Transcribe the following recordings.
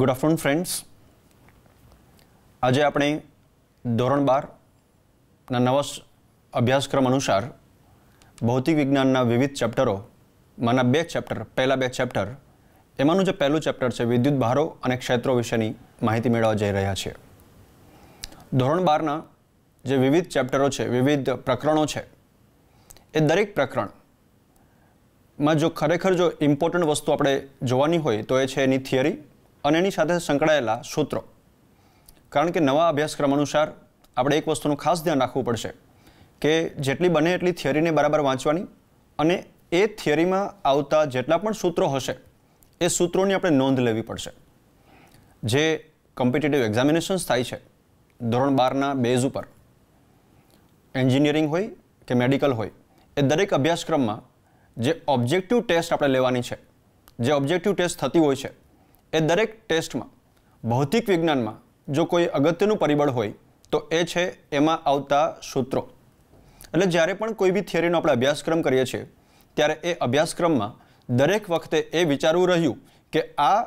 Good afternoon friends આજે આપણે ધોરણ બારના નવા અભ્યાસક્રમ અનુસાર ભૌતિક વિજ્ઞાનના વિવિધ ચેપ્ટરોમાંના બે ચેપ્ટર પહેલાં બે ચેપ્ટર એમાંનું જે પહેલું ચેપ્ટર છે વિદ્યુત ભારો અને ક્ષેત્રો વિશેની માહિતી મેળવવા જઈ રહ્યા છીએ ધોરણ બારના જે વિવિધ ચેપ્ટરો છે વિવિધ પ્રકરણો છે એ દરેક પ્રકરણ માં જો ખરેખર જો ઇમ્પોર્ટન્ટ વસ્તુ આપણે જોવાની હોય તો એ છે એની થિયરી અને એની સાથે સંકળાયેલા સૂત્રો કારણ કે નવા અભ્યાસક્રમ અનુસાર આપણે એક વસ્તુનું ખાસ ધ્યાન રાખવું પડશે કે જેટલી બને એટલી થિયરીને બરાબર વાંચવાની અને એ થિયરીમાં આવતા જેટલા પણ સૂત્રો હશે એ સૂત્રોની આપણે નોંધ લેવી પડશે જે કોમ્પિટિટિવ એક્ઝામિનેશન્સ થાય છે ધોરણ બારના બેઝ ઉપર એન્જિનિયરિંગ હોય કે મેડિકલ હોય એ દરેક અભ્યાસક્રમમાં જે ઓબ્જેક્ટિવ ટેસ્ટ આપણે લેવાની છે જે ઓબ્જેક્ટિવ ટેસ્ટ થતી હોય છે એ દરેક ટેસ્ટમાં ભૌતિક વિજ્ઞાનમાં જો કોઈ અગત્યનું પરિબળ હોય તો એ છે એમાં આવતા સૂત્રો એટલે જ્યારે પણ કોઈ બી થિયરીનો આપણે અભ્યાસક્રમ કરીએ છીએ ત્યારે એ અભ્યાસક્રમમાં દરેક વખતે એ વિચારવું રહ્યું કે આ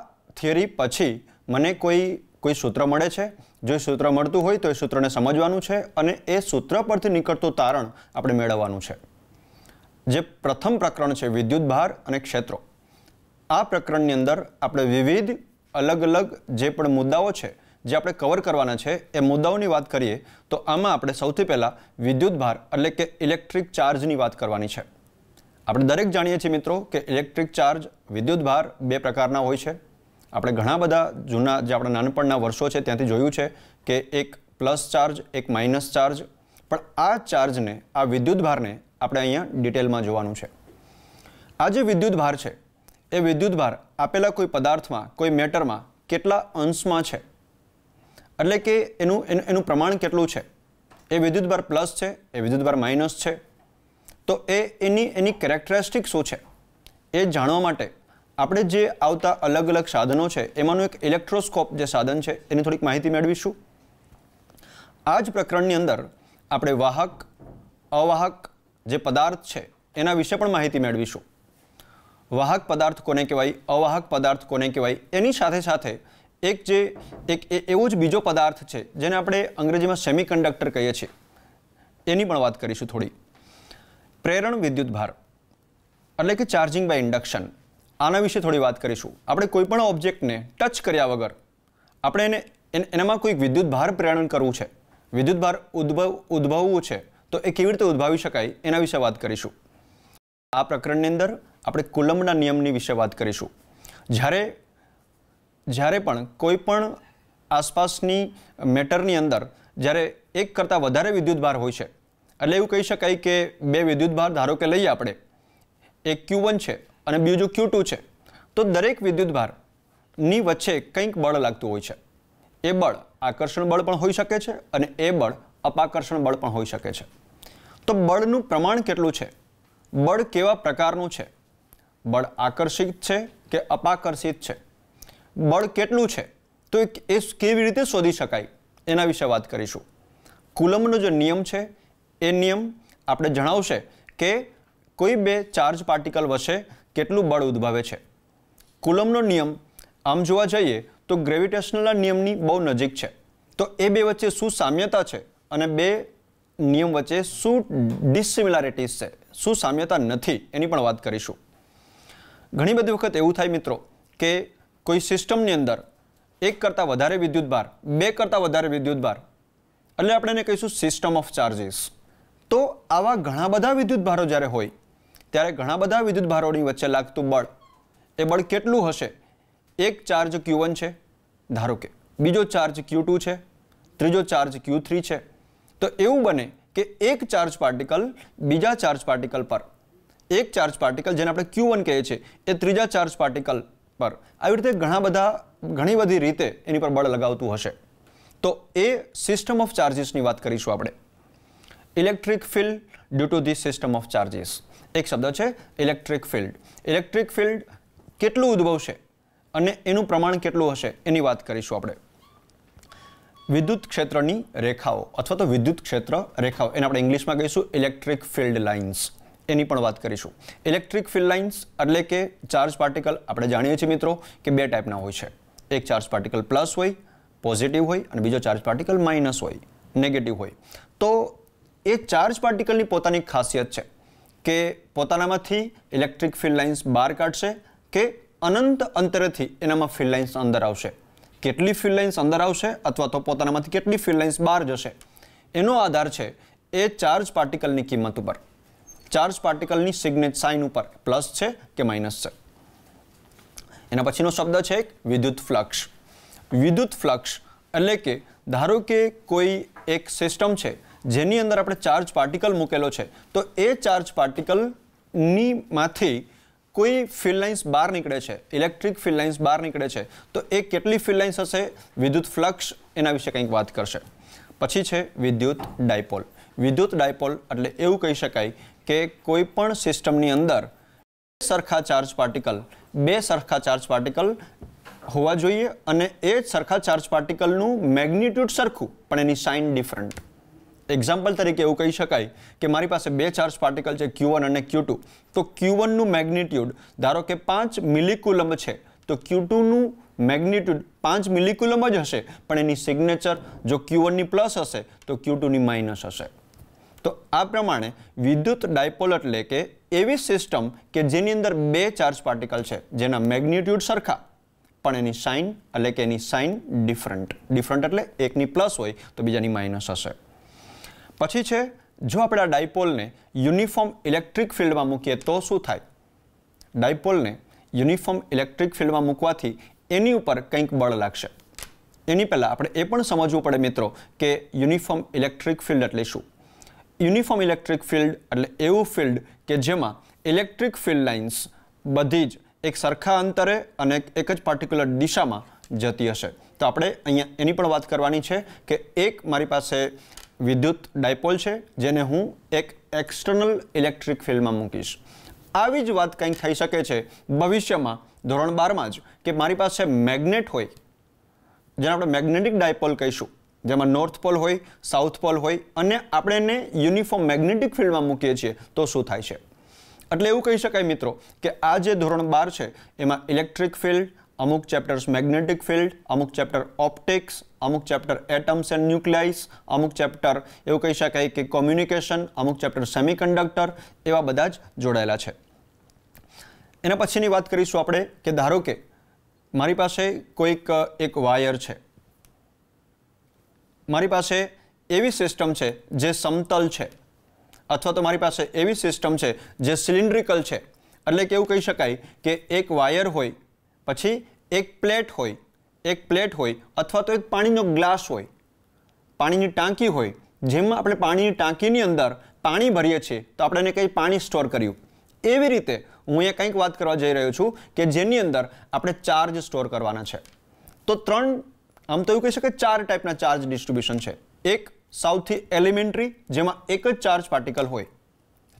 થિયરી પછી મને કોઈ કોઈ સૂત્ર મળે છે જો એ સૂત્ર મળતું હોય તો એ સૂત્રને સમજવાનું છે અને એ સૂત્ર પરથી નીકળતું તારણ આપણે મેળવવાનું છે જે પ્રથમ પ્રકરણ છે વિદ્યુત ભાર અને ક્ષેત્રો આ પ્રકરણની અંદર આપણે વિવિધ અલગ અલગ જે પણ મુદ્દાઓ છે જે આપણે કવર કરવાના છે એ મુદ્દાઓની વાત કરીએ તો આમાં આપણે સૌથી પહેલાં વિદ્યુત ભાર એટલે કે ઇલેક્ટ્રિક ચાર્જની વાત કરવાની છે આપણે દરેક જાણીએ છીએ મિત્રો કે ઇલેક્ટ્રિક ચાર્જ વિદ્યુત ભાર બે પ્રકારના હોય છે આપણે ઘણા બધા જૂના જે આપણા નાનપણના વર્ષો છે ત્યાંથી જોયું છે કે એક પ્લસ ચાર્જ એક માઇનસ ચાર્જ પણ આ ચાર્જને આ વિદ્યુત ભારને આપણે અહીંયા ડિટેલમાં જોવાનું છે આ જે વિદ્યુત ભાર છે એ વિદ્યુતભાર આપેલા કોઈ પદાર્થમાં કોઈ મેટરમાં કેટલા અંશમાં છે એટલે કે એનું એનું પ્રમાણ કેટલું છે એ વિદ્યુતભાર પ્લસ છે એ વિદ્યુતભાર માઇનસ છે તો એ એની એની કેરેક્ટરિસ્ટિક શું છે એ જાણવા માટે આપણે જે આવતા અલગ અલગ સાધનો છે એમાંનું એક ઇલેક્ટ્રોસ્કોપ જે સાધન છે એની થોડીક માહિતી મેળવીશું આ જ પ્રકરણની અંદર આપણે વાહક અવાહક જે પદાર્થ છે એના વિશે પણ માહિતી મેળવીશું વાહક પદાર્થ કોને કહેવાય અવાહક પદાર્થ કોને કહેવાય એની સાથે સાથે એક જે એક એવો જ બીજો પદાર્થ છે જેને આપણે અંગ્રેજીમાં સેમી કન્ડક્ટર કહીએ છીએ એની પણ વાત કરીશું થોડી પ્રેરણ વિદ્યુત ભાર એટલે કે ચાર્જિંગ બાય ઇન્ડક્શન આના વિશે થોડી વાત કરીશું આપણે કોઈપણ ઓબ્જેક્ટને ટચ કર્યા વગર આપણે એને એનામાં કોઈક વિદ્યુત ભાર પ્રેરણ કરવું છે વિદ્યુત ભાર ઉદ્ભવ ઉદ્ભવવું છે તો એ કેવી રીતે ઉદ્ભાવી શકાય એના વિશે વાત કરીશું આ પ્રકરણની અંદર આપણે કુલમના નિયમની વિશે વાત કરીશું જ્યારે જ્યારે પણ કોઈ પણ આસપાસની મેટરની અંદર જ્યારે એક કરતાં વધારે વિદ્યુતભાર હોય છે એટલે એવું કહી શકાય કે બે વિદ્યુતભાર ધારો કે લઈએ આપણે એક ક્યુ વન છે અને બીજું ક્યુ ટુ છે તો દરેક વિદ્યુતભારની વચ્ચે કંઈક બળ લાગતું હોય છે એ બળ આકર્ષણ બળ પણ હોઈ શકે છે અને એ બળ અપાકર્ષણ બળ પણ હોઈ શકે છે તો બળનું પ્રમાણ કેટલું છે બળ કેવા પ્રકારનું છે બળ આકર્ષિત છે કે અપાકર્ષિત છે બળ કેટલું છે તો એ કેવી રીતે શોધી શકાય એના વિશે વાત કરીશું કુલમનો જે નિયમ છે એ નિયમ આપણે જણાવશે કે કોઈ બે ચાર્જ પાર્ટિકલ વચ્ચે કેટલું બળ ઉદ્ભવે છે કુલમનો નિયમ આમ જોવા જઈએ તો ગ્રેવિટેશનલના નિયમની બહુ નજીક છે તો એ બે વચ્ચે શું સામ્યતા છે અને બે નિયમ વચ્ચે શું ડિસિમિલારિટીઝ છે શું સામ્યતા નથી એની પણ વાત કરીશું ઘણી બધી વખત એવું થાય મિત્રો કે કોઈ સિસ્ટમની અંદર એક કરતાં વધારે વિદ્યુત ભાર બે કરતાં વધારે વિદ્યુત ભાર એટલે આપણે એને કહીશું સિસ્ટમ ઓફ ચાર્જિસ તો આવા ઘણા બધા વિદ્યુત ભારો જ્યારે હોય ત્યારે ઘણા બધા વિદ્યુત ભારોની વચ્ચે લાગતું બળ એ બળ કેટલું હશે એક ચાર્જ ક્યુ છે ધારો કે બીજો ચાર્જ ક્યુ છે ત્રીજો ચાર્જ ક્યુ છે તો એવું બને કે એક ચાર્જ પાર્ટિકલ બીજા ચાર્જ પાર્ટિકલ પર એક ચાર્જ પાર્ટિકલ જેને આપણે ક્યુ વન કહીએ છીએ એ ત્રીજા ચાર્જ પાર્ટિકલ પર આવી રીતે ઘણા બધા ઘણી બધી રીતે એની પર બળ લગાવતું હશે તો એ સિસ્ટમ ઓફ ચાર્જીસની વાત કરીશું આપણે electric field due to the system of charges એક શબ્દ છે ઇલેક્ટ્રિક ફિલ્ડ ઇલેક્ટ્રિક ફિલ્ડ કેટલું ઉદ્ભવશે અને એનું પ્રમાણ કેટલું હશે એની વાત કરીશું આપણે વિદ્યુત ક્ષેત્રની રેખાઓ અથવા તો વિદ્યુત ક્ષેત્ર રેખાઓ એને આપણે ઇંગ્લિશમાં કહીશું ઇલેક્ટ્રિક ફિલ્ડ લાઇન્સ તેની પણ વાત કરીશું ઇલેક્ટ્રિક ફિલ લાઇન્સ એટલે કે ચાર્જ પાર્ટિકલ આપણે જાણીએ છીએ મિત્રો કે બે ટાઈપના હોય છે એક ચાર્જ પાર્ટિકલ પ્લસ હોય પોઝિટિવ હોય અને બીજો ચાર્જ પાર્ટિકલ માઇનસ હોય નેગેટિવ હોય તો એ ચાર્જ પાર્ટિકલની પોતાની ખાસિયત છે કે પોતાનામાંથી ઇલેક્ટ્રિક ફિલ લાઇન્સ બહાર કાઢશે કે અનંત અંતરેથી એનામાં ફિલ્ડ લાઇન્સ અંદર આવશે કેટલી ફિલ્ડ લાઇન્સ અંદર આવશે અથવા તો પોતાનામાંથી કેટલી ફિલ લાઇન્સ બહાર જશે એનો આધાર છે એ ચાર્જ પાર્ટિકલની કિંમત ઉપર ચાર્જ પાર્ટિકલની સિગ્નેચ સાઇન ઉપર પ્લસ છે કે માઇનસ છે એના પછીનો શબ્દ છે વિદ્યુત ફ્લક્ષ વિદ્યુત ફ્લક્ષ એટલે કે ધારો કે કોઈ એક સિસ્ટમ છે જેની અંદર આપણે ચાર્જ પાર્ટિકલ મૂકેલો છે તો એ ચાર્જ પાર્ટિકલની માંથી કોઈ ફિલ્ડ લાઇન્સ બહાર નીકળે છે ઇલેક્ટ્રિક ફિલ્ડ બહાર નીકળે છે તો એ કેટલી ફિલ્ડ લાઇન્સ હશે વિદ્યુત ફ્લક્ષ એના વિશે કંઈક વાત કરશે પછી છે વિદ્યુત ડાયપોલ વિદ્યુત ડાયપોલ એટલે એવું કહી શકાય કે કોઈ પણ સિસ્ટમની અંદર સરખા ચાર્જ પાર્ટિકલ બે સરખા ચાર્જ પાર્ટિકલ હોવા જોઈએ અને એ જ સરખા ચાર્જ પાર્ટિકલનું મેગ્નિટ્યુડ સરખું પણ એની સાઇન ડિફરન્ટ એક્ઝામ્પલ તરીકે એવું કહી શકાય કે મારી પાસે બે ચાર્જ પાર્ટિકલ છે ક્યુ અને ક્યુ તો ક્યુ વનનું મેગ્નિટ્યુડ ધારો કે પાંચ મિલિકુલમ છે તો ક્યુ ટુનું મેગ્નિટ્યુડ પાંચ મિલિકુલમ જ હશે પણ એની સિગ્નેચર જો ક્યુ વનની પ્લસ હશે તો ક્યુ ટુની માઇનસ હશે તો આ પ્રમાણે વિદ્યુત ડાયપોલ એટલે કે એવી સિસ્ટમ કે જેની અંદર બે ચાર્જ પાર્ટિકલ છે જેના મેગ્નિટ્યુડ સરખા પણ એની સાઇન એટલે કે એની સાઇન ડિફરન્ટ ડિફરન્ટ એટલે એકની પ્લસ હોય તો બીજાની માઇનસ હશે પછી છે જો આપણે આ ડાયપોલને યુનિફોર્મ ઇલેક્ટ્રિક ફિલ્ડમાં મૂકીએ તો શું થાય ડાયપોલને યુનિફોર્મ ઇલેક્ટ્રિક ફિલ્ડમાં મૂકવાથી એની ઉપર કંઈક બળ લાગશે એની પહેલાં આપણે એ પણ સમજવું પડે મિત્રો કે યુનિફોર્મ ઇલેક્ટ્રિક ફિલ્ડ એટલે શું યુનિફોર્મ ઇલેક્ટ્રિક ફિલ્ડ એટલે એવું ફિલ્ડ કે જેમાં ઇલેક્ટ્રિક ફિલ્ડ લાઇન્સ બધી જ એક સરખા અંતરે અને એક જ પાર્ટિક્યુલર દિશામાં જતી હશે તો આપણે અહીંયા એની પણ વાત કરવાની છે કે એક મારી પાસે વિદ્યુત ડાયપોલ છે જેને હું એક એક્સટર્નલ ઇલેક્ટ્રિક ફિલ્ડમાં મૂકીશ આવી જ વાત કંઈક થઈ શકે છે ભવિષ્યમાં ધોરણ બારમાં જ કે મારી પાસે મેગ્નેટ હોય જેને આપણે મેગ્નેટિક ડાયપોલ કહીશું જેમાં નોર્થ પોલ હોય સાઉથ પોલ હોય અને આપણે એને યુનિફોર્મ મેગ્નેટિક ફિલ્ડમાં મૂકીએ છીએ તો શું થાય છે એટલે એવું કહી શકાય મિત્રો કે આ જે ધોરણ બાર છે એમાં ઇલેક્ટ્રિક ફિલ્ડ અમુક ચેપ્ટર્સ મેગ્નેટિક ફિલ્ડ અમુક ચેપ્ટર ઓપ્ટિક્સ અમુક ચેપ્ટર એટમ્સ એન્ડ ન્યુક્લિયાઇસ અમુક ચેપ્ટર એવું કહી શકાય કે કોમ્યુનિકેશન અમુક ચેપ્ટર સેમિકન્ડક્ટર એવા બધા જ જોડાયેલા છે એના પછીની વાત કરીશું આપણે કે ધારો કે મારી પાસે કોઈક એક વાયર છે મારી પાસે એવી સિસ્ટમ છે જે સમતલ છે અથવા તો મારી પાસે એવી સિસ્ટમ છે જે સિલિન્ડ્રિકલ છે એટલે કેવું કહી શકાય કે એક વાયર હોય પછી એક પ્લેટ હોય એક પ્લેટ હોય અથવા તો એક પાણીનો ગ્લાસ હોય પાણીની ટાંકી હોય જેમાં આપણે પાણીની ટાંકીની અંદર પાણી ભરીએ છીએ તો આપણે એને કંઈ પાણી સ્ટોર કર્યું એવી રીતે હું અહીંયા કંઈક વાત કરવા જઈ રહ્યો છું કે જેની અંદર આપણે ચાર્જ સ્ટોર કરવાના છે તો ત્રણ આમ તો એવું કહી શકાય ચાર ટાઈપના ચાર્જ ડિસ્ટ્રીબ્યુશન છે એક સૌથી એલિમેન્ટરી જેમાં એક જ ચાર્જ પાર્ટિકલ હોય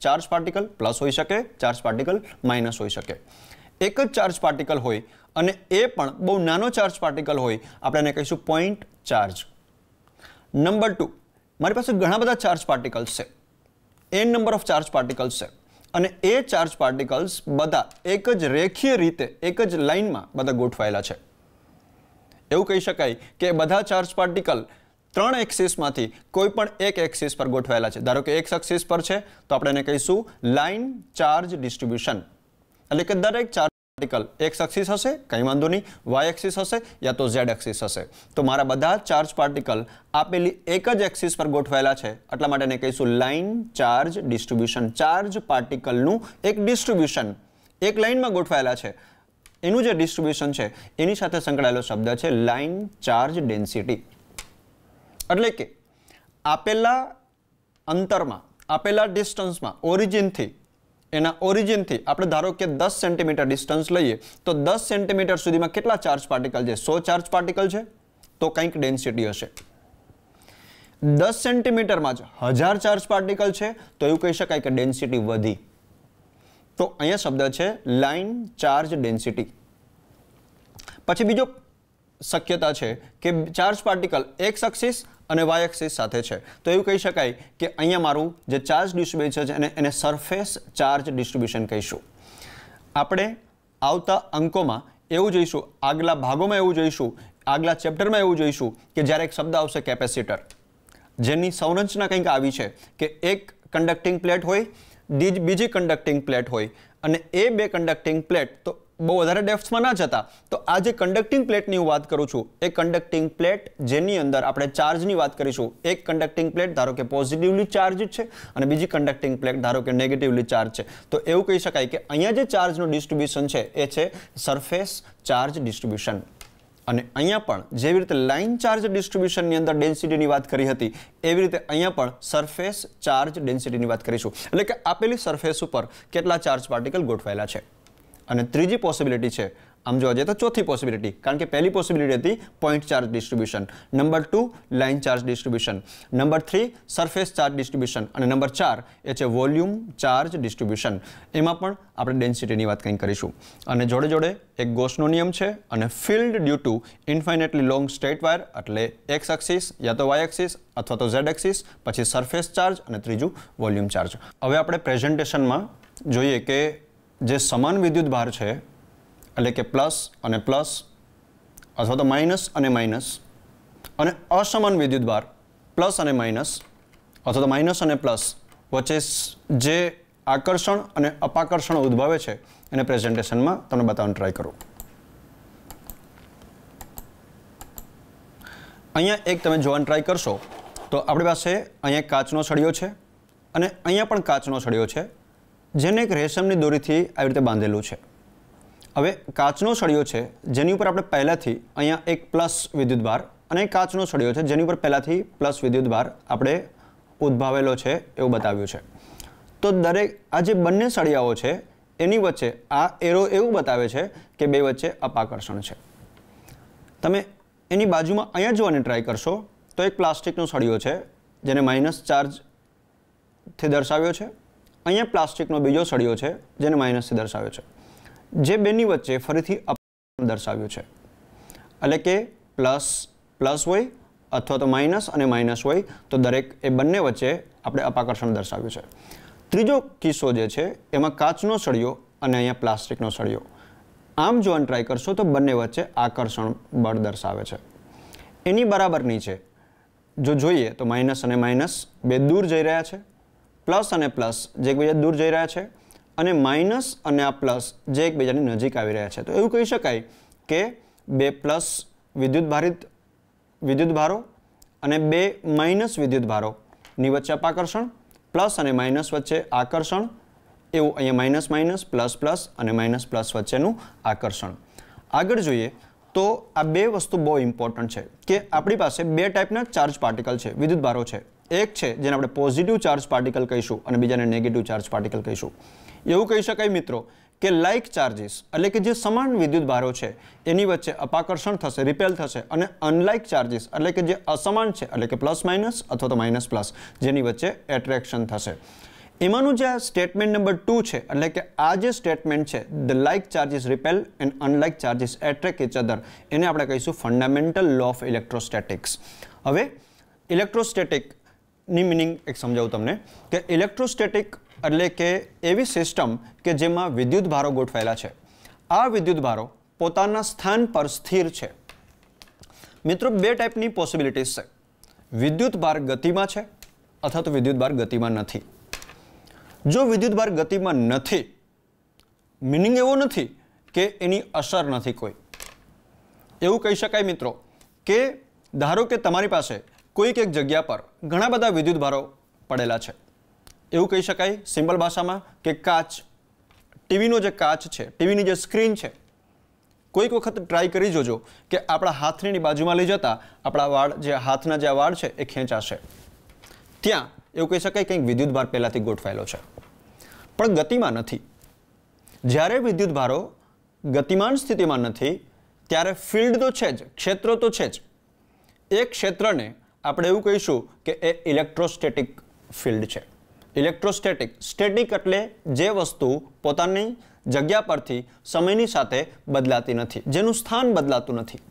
ચાર્જ પાર્ટિકલ પ્લસ હોઈ શકે ચાર્જ પાર્ટિકલ માઇનસ હોઈ શકે એક જ ચાર્જ પાર્ટિકલ હોય અને એ પણ બહુ નાનો ચાર્જ પાર્ટિકલ હોય આપણે એને કહીશું પોઈન્ટ ચાર્જ નંબર ટુ મારી પાસે ઘણા બધા ચાર્જ પાર્ટિકલ્સ છે N number of charge particles છે અને એ ચાર્જ પાર્ટિકલ્સ બધા એક જ રેખીય રીતે એક જ લાઇનમાં બધા ગોઠવાયેલા છે એવું કહી શકાય કે બધા ચાર્જ પાર્ટિકલ ત્રણ એક્સિસમાંથી કોઈ પણ એક એક્સિસ પર ગોઠવાયેલા છે ધારો કે એક્સ એક્સિસ પર છે તો આપણે એને કહીશું લાઇન ચાર્જ ડિસ્ટ્રીબ્યુશન એટલે કે દરેક ચાર્જ પાર્ટિકલ એક્સ એક્સિસ હશે કંઈ વાંધો નહીં વાય એક્સિસ હશે યા તો ઝેડ એક્સિસ હશે તો મારા બધા ચાર્જ પાર્ટિકલ આપેલી એક જ એક્સિસ પર ગોઠવાયેલા છે એટલા માટે એને કહીશું લાઇન ચાર્જ ડિસ્ટ્રીબ્યુશન ચાર્જ પાર્ટિકલનું એક ડિસ્ટ્રીબ્યુશન એક લાઇનમાં ગોઠવાયેલા છે એનું જે ડિસ્ટ્રીબ્યુશન છે એની સાથે સંકળાયેલો શબ્દ છે લાઇન ચાર્જ ડેન્સિટી એટલે કે આપેલા અંતરમાં આપેલા ડિસ્ટન્સમાં ઓરિજિનથી એના ઓરિજિનથી આપણે ધારો કે દસ સેન્ટીમીટર ડિસ્ટન્સ લઈએ તો દસ સેન્ટીમીટર સુધીમાં કેટલા ચાર્જ પાર્ટિકલ છે સો ચાર્જ પાર્ટિકલ છે તો કંઈક ડેન્સિટી હશે દસ સેન્ટીમીટરમાં જ હજાર ચાર્જ પાર્ટિકલ છે તો એવું કહી શકાય કે ડેન્સિટી વધી તો અહીંયા શબ્દ છે લાઇન ચાર્જ ડેન્સિટી પછી બીજો શક્યતા છે કે ચાર્જ પાર્ટિકલ એક્સ અક્ષિસ અને વાય એક્સિસ સાથે છે તો એવું કહી શકાય કે અહીંયા મારું જે ચાર્જ ડિસ્ટ્રીબ્યુશન છે એને એને સરફેસ ચાર્જ ડિસ્ટ્રીબ્યુશન કહીશું આપણે આવતા અંકોમાં એવું જોઈશું આગલા ભાગોમાં એવું જોઈશું આગલા ચેપ્ટરમાં એવું જોઈશું કે જ્યારે એક શબ્દ આવશે કેપેસિટર જેની સંરચના કંઈક આવી છે કે એક કંડક્ટિંગ પ્લેટ હોય બીજી કન્ડક્ટિંગ પ્લેટ હોય અને એ બે કન્ડક્ટિંગ પ્લેટ તો બહુ વધારે ડેફ્સમાં ના જતા તો આ જે કન્ડક્ટિંગ પ્લેટની હું વાત કરું છું એ કન્ડક્ટિંગ પ્લેટ જેની અંદર આપણે ચાર્જની વાત કરીશું એક કન્ડક્ટિંગ પ્લેટ ધારો કે પોઝિટિવલી ચાર્જ છે અને બીજી કન્ડક્ટિંગ પ્લેટ ધારો કે નેગેટિવલી ચાર્જ છે તો એવું કહી શકાય કે અહીંયા જે ચાર્જનું ડિસ્ટ્રીબ્યુશન છે એ છે સરફેસ ચાર્જ ડિસ્ટ્રીબ્યુશન અને અહીંયા પણ જેવી રીતે લાઇન ચાર્જ ડિસ્ટ્રીબ્યુશનની અંદર ડેન્સિટીની વાત કરી હતી એવી રીતે અહીંયા પણ સરફેસ ચાર્જ ડેન્સિટીની વાત કરીશું એટલે કે આપેલી સરફેસ ઉપર કેટલા ચાર્જ પાર્ટિકલ ગોઠવાયેલા છે અને ત્રીજી પોસિબિલિટી છે આમ જોવા જઈએ તો ચોથી પોસિબિલિટી કારણ કે પહેલી પોસિબિલિટી હતી point charge distribution number two line charge distribution number three surface charge distribution અને નંબર ચાર એ છે વોલ્યુમ ચાર્જ ડિસ્ટ્રીબ્યુશન એમાં પણ આપણે ડેન્સિટીની વાત કંઈ કરીશું અને જોડે જોડે એક ગોસનો નિયમ છે અને field due to infinitely long straight wire એટલે એક્સ એક્સિસ યા તો વાય એક્સિસ અથવા તો ઝેડ એક્સિસ પછી સરફેસ ચાર્જ અને ત્રીજું વોલ્યુમ ચાર્જ હવે આપણે પ્રેઝન્ટેશનમાં જોઈએ કે જે સમાન વિદ્યુત ભાર છે એટલે કે પ્લસ અને પ્લસ અથવા તો માઇનસ અને માઇનસ અને અસમાન વિદ્યુતભાર પ્લસ અને માઇનસ અથવા તો માઇનસ અને પ્લસ વચ્ચે જે આકર્ષણ અને અપાકર્ષણ ઉદ્ભવે છે એને પ્રેઝન્ટેશનમાં તમને બતાવવાનું ટ્રાય કરો અહીંયા એક તમે જોવાનું ટ્રાય કરશો તો આપણી પાસે અહીંયા કાચનો સળિયો છે અને અહીંયા પણ કાચનો સળિયો છે જેને એક રેશમની દોરીથી આવી રીતે બાંધેલું છે હવે કાચનો સળિયો છે જેની ઉપર આપણે પહેલાંથી અહીંયા એક પ્લસ વિદ્યુતભાર અને કાચનો સળિયો છે જેની ઉપર પહેલાંથી પ્લસ વિદ્યુતભાર આપણે ઉદ્ભાવેલો છે એવું બતાવ્યું છે તો દરેક આ જે બંને સળિયાઓ છે એની વચ્ચે આ એરો એવું બતાવે છે કે બે વચ્ચે અપાકર્ષણ છે તમે એની બાજુમાં અહીંયા જોવાની ટ્રાય કરશો તો એક પ્લાસ્ટિકનો સળિયો છે જેને માઇનસ ચાર્જથી દર્શાવ્યો છે અહીંયા પ્લાસ્ટિકનો બીજો સળિયો છે જેને માઇનસથી દર્શાવ્યો છે જે બેની વચ્ચે ફરીથી અપ દર્શાવ્યું છે એટલે કે પ્લસ પ્લસ હોય અથવા તો માઇનસ અને માઇનસ હોય તો દરેક એ બંને વચ્ચે આપણે અપાકર્ષણ દર્શાવ્યું છે ત્રીજો કિસ્સો જે છે એમાં કાચનો સળિયો અને અહીંયા પ્લાસ્ટિકનો સળિયો આમ જો ટ્રાય કરશો તો બંને વચ્ચે આકર્ષણ બળ દર્શાવે છે એની બરાબરની છે જો જોઈએ તો માઇનસ અને માઇનસ બે દૂર જઈ રહ્યા છે પ્લસ અને પ્લસ જે એકબીજા દૂર જઈ રહ્યા છે અને માઇનસ અને આ પ્લસ જે એકબીજાની નજીક આવી રહ્યા છે તો એવું કહી શકાય કે બે પ્લસ વિદ્યુત ભારિત વિદ્યુત ભારો અને બે માઇનસ વિદ્યુત ભારોની વચ્ચે અપાકર્ષણ પ્લસ અને માઇનસ વચ્ચે આકર્ષણ એવું અહીંયા માઇનસ માઇનસ પ્લસ પ્લસ અને માઇનસ પ્લસ વચ્ચેનું આકર્ષણ આગળ જોઈએ તો આ બે વસ્તુ બહુ ઇમ્પોર્ટન્ટ છે કે આપણી પાસે બે ટાઈપના ચાર્જ પાર્ટિકલ છે વિદ્યુત ભારો છે એક છે જેને આપણે પોઝિટિવ ચાર્જ પાર્ટિકલ કહીશું અને બીજાને નેગેટિવ ચાર્જ પાર્ટિકલ કહીશું એવું કહી શકાય મિત્રો કે લાઇક ચાર્જિસ એટલે કે જે સમાન વિદ્યુત ભારો છે એની વચ્ચે અપાકર્ષણ થશે રિપેલ થશે અને અનલાઇક ચાર્જિસ એટલે કે જે અસમાન છે એટલે કે પ્લસ માઇનસ અથવા તો માઇનસ પ્લસ જેની વચ્ચે એટ્રેક્શન થશે એમાંનું જે સ્ટેટમેન્ટ નંબર ટુ છે એટલે કે આ જે સ્ટેટમેન્ટ છે the like charges repel and unlike charges attract each other એને આપણે કહીશું ફંડામેન્ટલ લો ઓફ ઇલેક્ટ્રોસ્ટેટિક્સ હવે ઇલેક્ટ્રોસ્ટેટિકની મિનિંગ એક સમજાવું તમને કે ઇલેક્ટ્રોસ્ટેટિક એટલે કે એવી સિસ્ટમ કે જેમાં વિદ્યુત ભારો ગોઠવાયેલા છે આ વિદ્યુત ભારો પોતાના સ્થાન પર સ્થિર છે મિત્રો બે ટાઈપની પોસિબિલિટીઝ છે વિદ્યુત ભાર ગતિમાં છે અથવા તો વિદ્યુત ભાર ગતિમાં નથી જો વિદ્યુત ભાર ગતિમાં નથી મિનિંગ એવો નથી કે એની અસર નથી કોઈ એવું કહી શકાય મિત્રો કે ધારો કે તમારી પાસે કોઈક એક જગ્યા પર ઘણા બધા વિદ્યુત ભારો પડેલા છે એવું કહી શકાય સિમ્બલ ભાષામાં કે કાચ ટીવીનો જે કાચ છે ટીવીની જે સ્ક્રીન છે કોઈક વખત ટ્રાય કરી જોજો કે આપણા હાથની બાજુમાં લઈ જતાં આપણા વાળ જે હાથના જે વાળ છે એ ખેંચાશે ત્યાં એવું કહી શકાય કંઈક વિદ્યુતભાર પહેલાંથી ગોઠવાયેલો છે પણ ગતિમાં નથી જ્યારે વિદ્યુતભારો ગતિમાન સ્થિતિમાં નથી ત્યારે ફિલ્ડ તો છે જ ક્ષેત્ર તો છે જ એ ક્ષેત્રને આપણે એવું કહીશું કે એ ઇલેક્ટ્રોસ્ટેટિક ફિલ્ડ છે ઇલેક્ટ્રોસ્ટેટિક સ્ટેટિક એટલે જે વસ્તુ પોતાની જગ્યા પરથી સમયની સાથે બદલાતી નથી જેનું સ્થાન બદલાતું નથી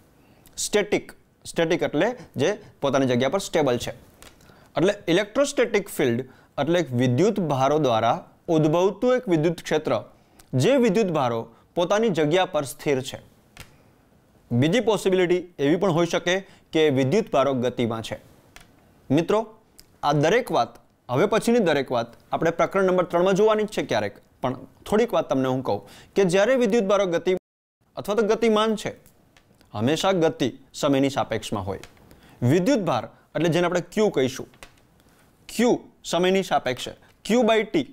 સ્ટેટિક સ્ટેટિક એટલે જે પોતાની જગ્યા પર સ્ટેબલ છે એટલે ઇલેક્ટ્રોસ્ટેટિક ફિલ્ડ એટલે વિદ્યુત ભારો દ્વારા ઉદ્ભવતું એક વિદ્યુત ક્ષેત્ર જે વિદ્યુત ભારો પોતાની જગ્યા પર સ્થિર છે બીજી પોસિબિલિટી એવી પણ હોઈ શકે કે વિદ્યુત ભારો ગતિમાં છે મિત્રો આ દરેક વાત હવે પછીની દરેક વાત આપણે પ્રકરણ નંબર ત્રણમાં જોવાની જ છે ક્યારેક પણ થોડીક વાત તમને હું કહું કે જ્યારે વિદ્યુત ભારો ગતિ અથવા તો ગતિમાન છે હંમેશા ગતિ સમયની સાપેક્ષમાં હોય વિદ્યુત ભાર એટલે જેને આપણે ક્યુ કહીશું ક્યુ સમયની સાપેક્ષે ક્યુ બાય ટી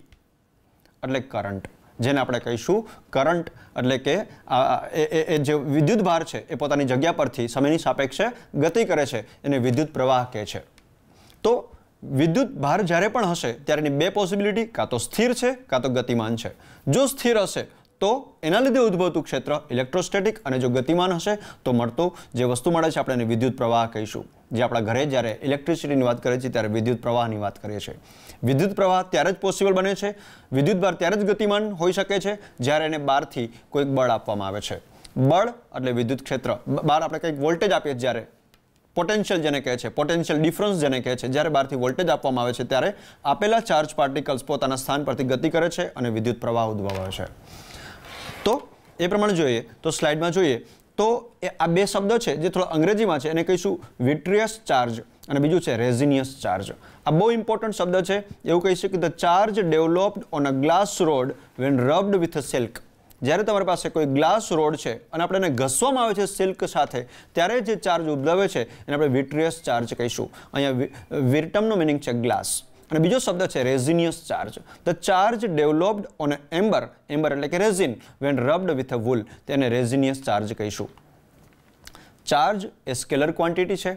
એટલે કરંટ જેને આપણે કહીશું કરંટ એટલે કે એ જે વિદ્યુત ભાર છે એ પોતાની જગ્યા પરથી સમયની સાપેક્ષે ગતિ કરે છે એને વિદ્યુત પ્રવાહ કહે છે તો વિદ્યુત ભાર જ્યારે પણ હશે ત્યારે એની બે પોસિબિલિટી કાં તો સ્થિર છે કાં તો ગતિમાન છે જો સ્થિર હશે તો એના લીધે ઉદ્ભવતું ક્ષેત્ર ઇલેક્ટ્રોસ્ટેટિક અને જો ગતિમાન હશે તો મળતું જે વસ્તુ મળે છે આપણે એને વિદ્યુત પ્રવાહ કહીશું જે આપણા ઘરે જ્યારે ઇલેક્ટ્રિસિટીની વાત કરીએ છીએ ત્યારે વિદ્યુત પ્રવાહની વાત કરીએ છીએ વિદ્યુત પ્રવાહ ત્યારે જ પોસિબલ બને છે વિદ્યુત ભાર ત્યારે જ ગતિમાન હોઈ શકે છે જ્યારે એને બહારથી કોઈક બળ આપવામાં આવે છે બળ એટલે વિદ્યુત ક્ષેત્ર બહાર આપણે કંઈક વોલ્ટેજ આપીએ જ્યારે પોટેન્શિયલ જેને કહે છે પોટેન્શિયલ ડિફરન્સ જેને કહે છે જ્યારે બહારથી વોલ્ટેજ આપવામાં આવે છે ત્યારે આપેલા ચાર્જ પાર્ટિકલ્સ પોતાના સ્થાન પરથી ગતિ કરે છે અને વિદ્યુત પ્રવાહ ઉદ્ભવે છે તો એ પ્રમાણે જોઈએ તો સ્લાઇડમાં જોઈએ તો એ આ બે શબ્દ છે જે થોડા અંગ્રેજીમાં છે એને કહીશું વિટ્રિયસ ચાર્જ અને બીજું છે રેઝિનિયસ ચાર્જ આ બહુ ઇમ્પોર્ટન્ટ શબ્દ છે એવું કહી શકીએ the charge developed on a glass rod when rubbed with a silk જ્યારે તમારી પાસે કોઈ ગ્લાસ રોડ છે અને આપણે એને ઘસવામાં આવે છે સિલ્ક સાથે ત્યારે જે ચાર્જ ઉદ્ભવે છે એને આપણે વિટ્રિયસ ચાર્જ કહીશું અહીંયા વિરટમનો મિનિંગ છે ગ્લાસ અને બીજો શબ્દ છે resinous charge the charge developed on amber amber એટલે કે resin when rubbed with a wool તેને રેઝિનિયસ ચાર્જ કહીશું ચાર્જ એ સ્કેલર ક્વોન્ટિટી છે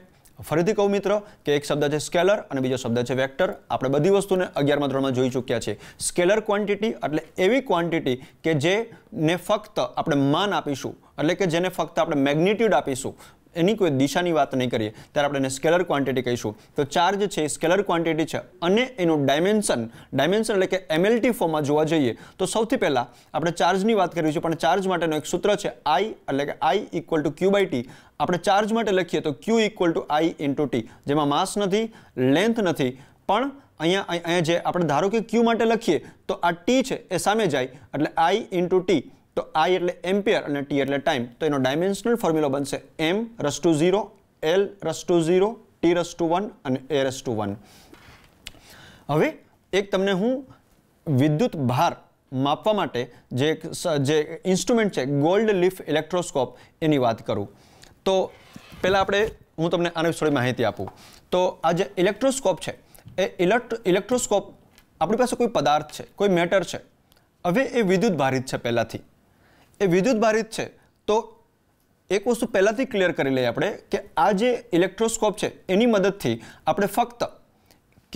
ફરીથી કહું મિત્ર કે એક શબ્દ છે સ્કેલર અને બીજો શબ્દ છે વેક્ટર આપણે બધી વસ્તુને અગિયારમાં ધોરણમાં જોઈ ચૂક્યા છે સ્કેલર ક્વોન્ટિટી એટલે એવી ક્વોન્ટિટી કે જેને ફક્ત આપણે માન આપીશું એટલે કે જેને ફક્ત આપણે મેગ્નિટ્યુડ આપીશું એની કોઈ દિશાની વાત નહીં કરીએ ત્યારે આપણે એને સ્કેલર ક્વોન્ટિટી કહીશું તો ચાર્જ છે એ સ્કેલર ક્વોન્ટિટી છે અને એનું ડાયમેન્શન ડાયમેન્શન એટલે કે એમએલટી ફોર્મમાં જોવા જઈએ તો સૌથી પહેલાં આપણે ચાર્જની વાત કરીએ છીએ પણ ચાર્જ માટેનું એક સૂત્ર છે આઈ એટલે કે I equal to Q by T આપણે ચાર્જ માટે લખીએ તો Q equal to I into T જેમાં માસ નથી લેન્થ નથી પણ અહીંયા અહીંયા જે આપણે ધારો કે ક્યુ માટે લખીએ તો આ ટી છે એ સામે જાય એટલે આઈ ઇન્ટુ ટી તો આઈ એટલે એમ્પિયર અને ટી એટલે ટાઈમ તો એનો ડાયમેન્શનલ ફોર્મ્યુલો બનશે M raise to zero L raise to zero T raise to one અને એ રસ ટુ વન હવે એક તમને હું વિદ્યુત ભાર માપવા માટે જે જે ઇન્સ્ટ્રુમેન્ટ છે ગોલ્ડ લીફ ઇલેક્ટ્રોસ્કોપ એની વાત કરું તો પહેલાં આપણે હું તમને આના વિશે માહિતી આપું તો આ જે ઇલેક્ટ્રોસ્કોપ છે એ ઇલેક્ટ્રોસ્કોપ આપણી પાસે કોઈ પદાર્થ છે કોઈ મેટર છે હવે એ વિદ્યુત ભારિત છે પહેલાંથી એ વિદ્યુત ભારિત છે તો એક વસ્તુ પહેલાંથી ક્લિયર કરી લઈએ આપણે કે આ જે ઇલેક્ટ્રોસ્કોપ છે એની મદદથી આપણે ફક્ત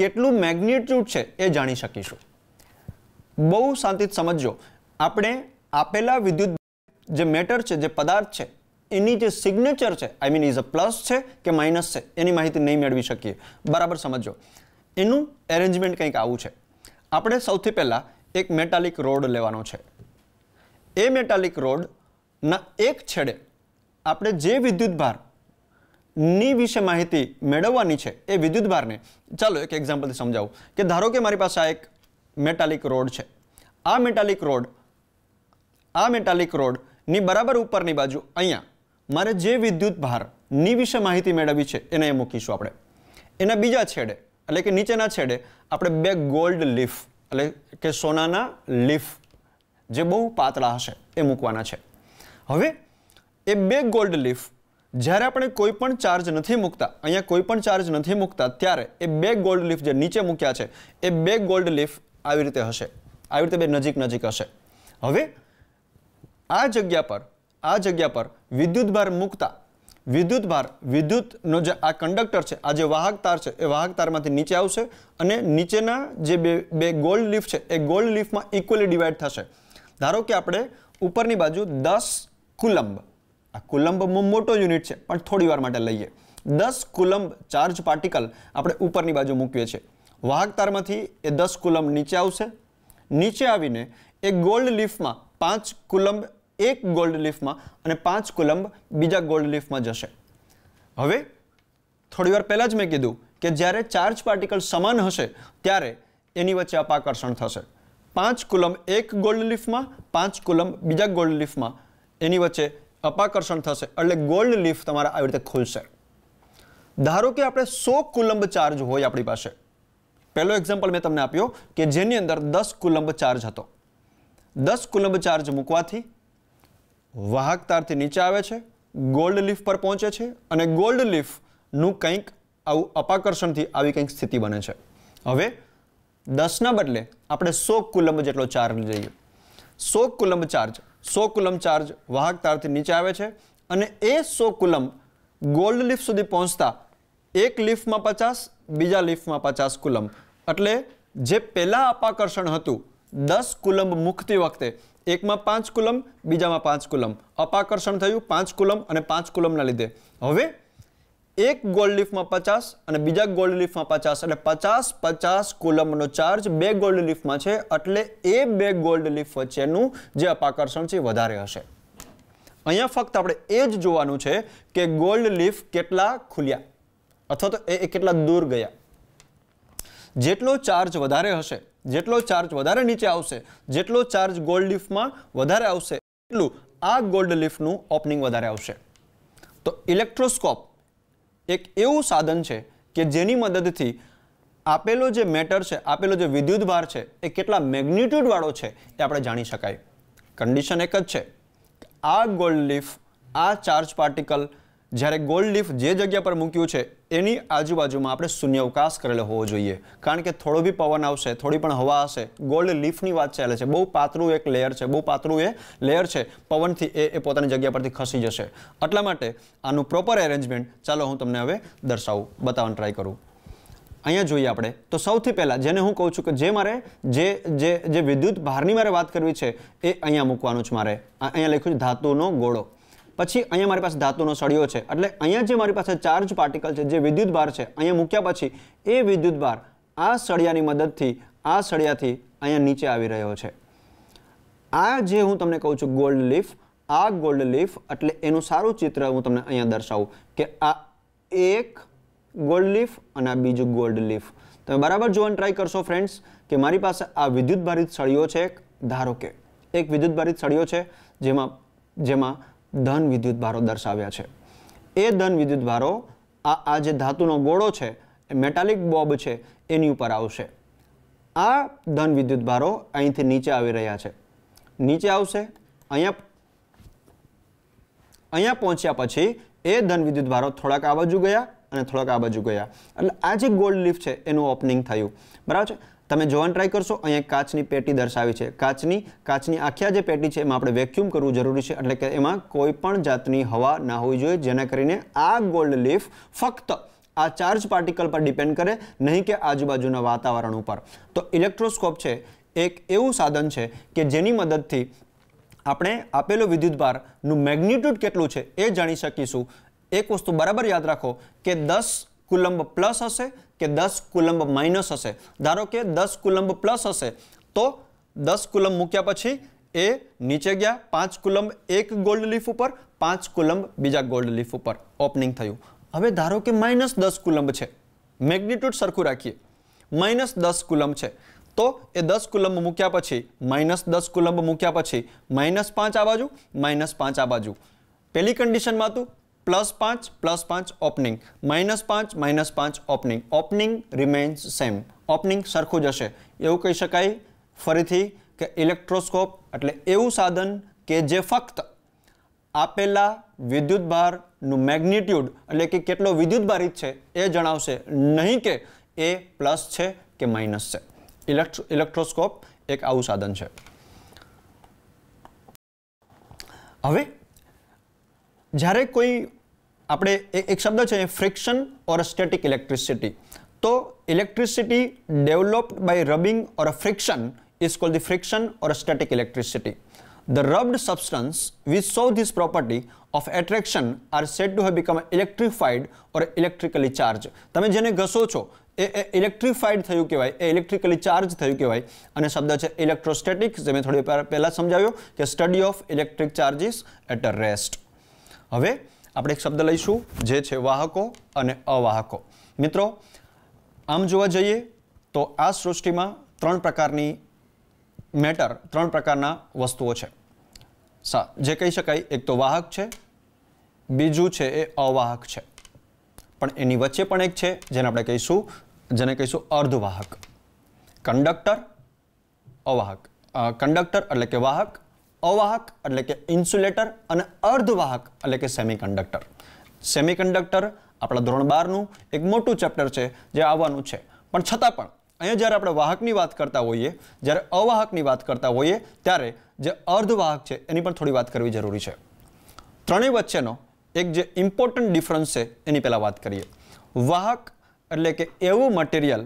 કેટલું મેગ્નિટ્યુડ છે એ જાણી શકીશું બહુ શાંતિથી સમજજો આપણે આપેલા વિદ્યુત જે મેટર છે જે પદાર્થ છે એની જે સિગ્નેચર છે I mean is a plus છે કે માઇનસ છે એની માહિતી નહીં મેળવી શકીએ બરાબર સમજો એનું એરેન્જમેન્ટ કંઈક આવું છે આપણે સૌથી પહેલાં એક મેટાલિક રોડ લેવાનો છે એ મેટાલિક રોડના એક છેડે આપણે જે વિદ્યુતભારની વિશે માહિતી મેળવવાની છે એ વિદ્યુતભારને ચાલો એક એક્ઝામ્પલથી સમજાવું કે ધારો કે મારી પાસે આ એક મેટાલિક રોડ છે આ મેટાલિક રોડ આ મેટાલિક રોડની બરાબર ઉપરની બાજુ અહીંયા મારે જે વિદ્યુતભારની વિશે માહિતી મેળવવી છે એને એ મૂકીશું આપણે એના બીજા છેડે એટલે કે નીચેના છેડે આપણે બે ગોલ્ડ લીફ એટલે કે સોનાના લીફ જે બહુ પાતળા હશે એ મૂકવાના છે હવે એ બે ગોલ્ડ લીફ જ્યારે આપણે કોઈ પણ ચાર્જ નથી મૂકતા અહીંયા કોઈ પણ ચાર્જ નથી મૂકતા ત્યારે એ બે ગોલ્ડ લીફ જે નીચે મૂક્યા છે એ બે ગોલ્ડ લીફ આવી રીતે હશે આવી રીતે બે નજીક નજીક હશે હવે આ જગ્યા પર આ જગ્યા પર વિદ્યુતભાર મૂકતા વિદ્યુતભાર વિદ્યુતનો જે આ કંડક્ટર છે આ જે વાહક તાર છે એ વાહક તારમાંથી નીચે આવશે અને નીચેના જે બે બે ગોલ્ડ લીફ છે એ ગોલ્ડ લીફમાં ઇક્વલી ડિવાઈડ થશે ધારો કે આપણે ઉપરની બાજુ દસ કુલંબ આ કુલંબ મોટો યુનિટ છે પણ થોડી વાર માટે લઈએ દસ કુલંબ ચાર્જ પાર્ટિકલ આપણે ઉપરની બાજુ મૂકીએ છીએ વાહકતારમાંથી એ દસ કુલંબ નીચે આવશે નીચે આવીને એ ગોલ્ડ લીફમાં પાંચ કુલંબ એક ગોલ્ડ લીફમાં અને પાંચ કુલંબ બીજા ગોલ્ડ લીફમાં જશે હવે થોડી વાર પહેલાં જ મેં કીધું કે જ્યારે ચાર્જ પાર્ટિકલ સમાન હશે ત્યારે એની વચ્ચે અપાકર્ષણ થશે પાંચ કુલમ એક ગોલ્ડ લીફમાં પાંચ કુલમ બીજા ગોલ્ડ લીફમાં એની વચ્ચે અપાકર્ષણ થશે એટલે ગોલ્ડ લીફ તમારા આવી રીતે ખુલશે ધારો કે આપણે સો કુલંબ ચાર્જ હોય આપણી પાસે પહેલો એક્ઝામ્પલ મેં તમને આપ્યો કે જેની અંદર દસ કુલંબ ચાર્જ હતો દસ કુલંબ ચાર્જ મૂકવાથી વાહક તારથી નીચે આવે છે ગોલ્ડ લીફ પર પહોંચે છે અને ગોલ્ડ લીફનું કંઈક આવું અપાકર્ષણથી આવી કંઈક સ્થિતિ બને છે હવે દસના બદલે આપણે સો કુલમ જેટલો ચાર્જ લઈએ સો કુલમ ચાર્જ સો કુલમ ચાર્જ વાહક તારથી નીચે આવે છે અને એ સો કુલમ ગોલ્ડ લિફ્ટ સુધી પહોંચતા એક લિફ્ટમાં પચાસ બીજા લિફ્ટમાં પચાસ કુલમ એટલે જે પહેલાં અપાકર્ષણ હતું દસ કુલમ મૂકતી વખતે એકમાં પાંચ કુલમ બીજામાં પાંચ કુલમ અપાકર્ષણ થયું પાંચ કુલમ અને પાંચ કુલમના લીધે હવે એક ગોલ્ડ લીફમાં પચાસ અને બીજા ગોલ્ડ લીફમાં પચાસ એટલે પચાસ પચાસ કુલમનો ચાર્જ બે ગોલ્ડ લીફમાં છે એટલે એ બે ગોલ્ડ લીફ વચ્ચેનું જે અપાકર્ષણ છે વધારે હશે અહીંયા ફક્ત આપણે એ જ જોવાનું છે કે ગોલ્ડ લીફ કેટલા ખુલ્યા અથવા તો એ કેટલા દૂર ગયા જેટલો ચાર્જ વધારે હશે જેટલો ચાર્જ વધારે નીચે આવશે જેટલો ચાર્જ ગોલ્ડ લીફમાં વધારે આવશે એટલું આ ગોલ્ડ લીફનું ઓપનિંગ વધારે આવશે તો ઇલેક્ટ્રોસ્કોપ એક એવું સાધન છે કે જેની મદદથી આપેલો જે મેટર છે આપેલો જે વિદ્યુત ભાર છે એ કેટલા મેગ્નિટ્યૂડવાળો છે એ આપણે જાણી શકાય કન્ડિશન એક જ છે આ ગોલ્ડ લીફ આ ચાર્જ પાર્ટિકલ જ્યારે ગોલ્ડ લીફ જે જગ્યા પર મૂક્યું છે એની આજુબાજુમાં આપણે શૂન્યાવકાશ કરેલો હોવો જોઈએ કારણ કે થોડો બી પવન આવશે થોડી પણ હવા હશે ગોલ્ડ લીફની વાત ચાલે છે બહુ પાતળું એક લેયર છે બહુ પાતળું એ લેયર છે પવનથી એ એ પોતાની જગ્યા પરથી ખસી જશે એટલા માટે આનું પ્રોપર એરેન્જમેન્ટ ચાલો હું તમને હવે દર્શાવું બતાવવાનું ટ્રાય કરું અહીંયા જોઈએ આપણે તો સૌથી પહેલાં જેને હું કહું છું કે જે મારે જે જે જે વિદ્યુત ભારની મારે વાત કરવી છે એ અહીંયા મૂકવાનું છે મારે અહીંયા લખ્યું છે ધાતુનો ગોળો પછી અહીંયા મારી પાસે ધાતુનો સળિયો છે એટલે અહીંયા જે મારી પાસે ચાર્જ પાર્ટિકલ છે જે વિદ્યુત બાર છે અહીંયા મૂક્યા પછી એ વિદ્યુત બાર આ સળિયાની મદદથી આ સળિયાથી અહીંયા નીચે આવી રહ્યો છે આ જે હું તમને કહું છું ગોલ્ડ લીફ આ ગોલ્ડ લીફ એટલે એનું સારું ચિત્ર હું તમને અહીંયા દર્શાવું કે આ એક ગોલ્ડ લીફ અને આ બીજું ગોલ્ડ લીફ તમે બરાબર જોવાનું ટ્રાય કરશો ફ્રેન્ડ્સ કે મારી પાસે આ વિદ્યુતભારિત સળિયો છે ધારો કે એક વિદ્યુતભારિત સળિયો છે જેમાં જેમાં ધન વિદ્યુત ભારો દર્શાવ્યા છે એ ધન વિદ્યુત ભારો આ આ જે ધાતુનો ગોળો છે એ મેટાલિક બોબ છે એની ઉપર આવશે આ ધન વિદ્યુત ભારો અહીંથી નીચે આવી રહ્યા છે નીચે આવશે અહીંયા અહીંયા પહોંચ્યા પછી એ ધન વિદ્યુત ભારો થોડાક આ બાજુ ગયા અને થોડાક આ બાજુ ગયા એટલે આ જે ગોલ્ડ લીફ છે એનું ઓપનિંગ થયું બરાબર છે તમે જોવાનું ટ્રાય કરશો અહીંયા કાચની પેટી દર્શાવી છે કાચની કાચની આખી જે પેટી છે એમાં આપણે વેક્યુમ કરવું જરૂરી છે એટલે કે એમાં કોઈ પણ જાતની હવા ના હોવી જોઈએ જેના કરીને આ ગોલ્ડ લીફ ફક્ત આ ચાર્જ પાર્ટિકલ પર ડિપેન્ડ કરે નહીં કે આજુબાજુના વાતાવરણ ઉપર તો ઇલેક્ટ્રોસ્કોપ છે એક એવું સાધન છે કે જેની મદદથી આપણે આપેલો વિદ્યુતભારનું મેગ્નિટ્યુડ કેટલું છે એ જાણી શકીશું એક વસ્તુ બરાબર યાદ રાખો કે દસ કુલંબ પ્લસ હશે કે દસ કુલંબ માઇનસ હશે ધારો કે દસ કુલંબ પ્લસ હશે તો દસ કુલંબ મૂક્યા પછી એ નીચે ગયા પાંચ કુલંબ એક ગોલ્ડ લીફ ઉપર પાંચ કુલંબ બીજા ગોલ્ડ લીફ ઉપર ઓપનિંગ થયું હવે ધારો કે માઇનસ દસ કુલંબ છે મેગ્નિટ્યુડ સરખું રાખીએ માઇનસ દસ કુલંબ છે તો એ દસ કુલંબ મૂક્યા પછી માઇનસ દસ કુલંબ મૂક્યા પછી માઇનસ પાંચ આ બાજુ માઇનસ પાંચ આ બાજુ પહેલી કન્ડિશનમાં હતું પ્લસ પાંચ પ્લસ પાંચ ઓપનિંગ માઇનસ પાંચ માઇનસ પાંચ opening opening remains same opening સરખું જ હશે એવું કહી શકાય ફરીથી કે ઇલેક્ટ્રોસ્કોપ એટલે એવું સાધન કે જે ફક્ત આપેલા વિદ્યુતભારનું મેગ્નિટ્યુડ એટલે કે કેટલો વિદ્યુતભારિત છે એ જણાવશે નહીં કે એ પ્લસ છે કે માઇનસ છે ઇલેક્ટ્રોસ્કોપ એક આવું સાધન છે હવે જ્યારે કોઈ આપણે એક શબ્દ છે ફ્રિક્શન ઓર સ્ટેટિક ઇલેક્ટ્રિસિટી તો electricity developed by rubbing or friction is call the friction or or static electricity. The rubbed substance which show this property of attraction are said to have become electrified or electrically charge તમે જેને ઘસો છો એ ઇલેક્ટ્રિફાઈડ થયું કહેવાય એ electrically charge થયું કહેવાય અને શબ્દ છે ઇલેક્ટ્રોસ્ટેટિક જે મેં થોડી પહેલાં સમજાવ્યો કે study of electric charges at a rest હવે આપણે એક શબ્દ લઈશું જે છે વાહકો અને અવાહકો મિત્રો આમ જોવા જઈએ તો આ સૃષ્ટિમાં ત્રણ પ્રકારની મેટર ત્રણ પ્રકારના વસ્તુઓ છે સા જે કહી શકાય એક તો વાહક છે બીજું છે એ અવાહક છે પણ એની વચ્ચે પણ એક છે જેને આપણે કહીશું જેને કહીશું અર્ધવાહક કંડક્ટર અવાહક કંડક્ટર એટલે કે વાહક અવાહક એટલે કે ઇન્સ્યુલેટર અને અર્ધવાહક એટલે કે સેમિકન્ડક્ટર સેમિકન્ડક્ટર આપણા ધોરણ બારનું એક મોટું ચેપ્ટર છે જે આવવાનું છે પણ છતાં પણ અહીંયા જ્યારે આપણે વાહકની વાત કરતા હોઈએ જ્યારે અવાહકની વાત કરતા હોઈએ ત્યારે જે અર્ધવાહક છે એની પણ થોડી વાત કરવી જરૂરી છે ત્રણેય વચ્ચેનો એક જે ઇમ્પોર્ટન્ટ ડિફરન્સ છે એની પહેલાં વાત કરીએ વાહક એટલે કે એવું મટીરિયલ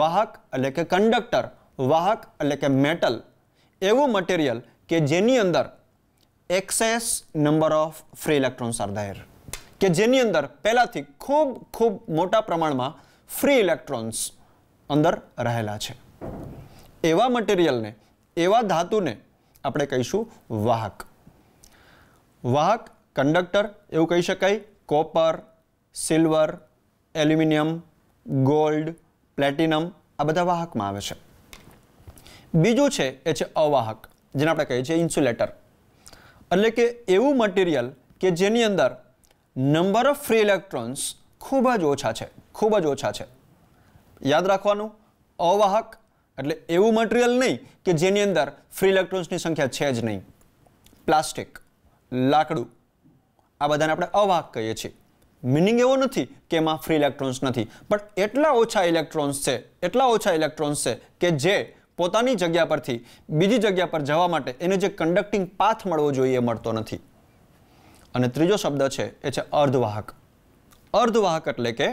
વાહક એટલે કે કંડક્ટર વાહક એટલે કે મેટલ એવું મટીરિયલ કે જેની અંદર excess number of free electrons are there કે જેની અંદર પહેલાથી ખૂબ ખૂબ મોટા પ્રમાણમાં ફ્રી ઇલેક્ટ્રોન્સ અંદર રહેલા છે એવા મટીરિયલને એવા ધાતુને આપણે કહીશું વાહક વાહક કંડક્ટર એવું કહી શકાય copper silver aluminium gold platinum આ બધા વાહકમાં આવે છે બીજું છે એ છે અવાહક જેને આપણે કહીએ છીએ ઇન્સ્યુલેટર એટલે કે એવું મટીરિયલ કે જેની અંદર નંબર ઓફ ફ્રી ઇલેક્ટ્રોન્સ ખૂબ જ ઓછા છે ખૂબ જ ઓછા છે યાદ રાખવાનું અવાહક એટલે એવું મટીરિયલ નહીં કે જેની અંદર ફ્રી ઇલેક્ટ્રોન્સની સંખ્યા છે જ નહીં પ્લાસ્ટિક લાકડું આ બધાને આપણે અવાહક કહીએ છીએ મિનિંગ એવો નથી કે એમાં ફ્રી ઇલેક્ટ્રોન્સ નથી પણ એટલા ઓછા ઇલેક્ટ્રોન્સ છે એટલા ઓછા ઇલેક્ટ્રોન્સ છે કે જે પોતાની જગ્યા પરથી બીજી જગ્યા પર જવા માટે એને જે કન્ડક્ટિંગ પાથ મળવો જોઈએ મળતો નથી અને ત્રીજો શબ્દ છે એ છે અર્ધવાહક અર્ધવાહક એટલે કે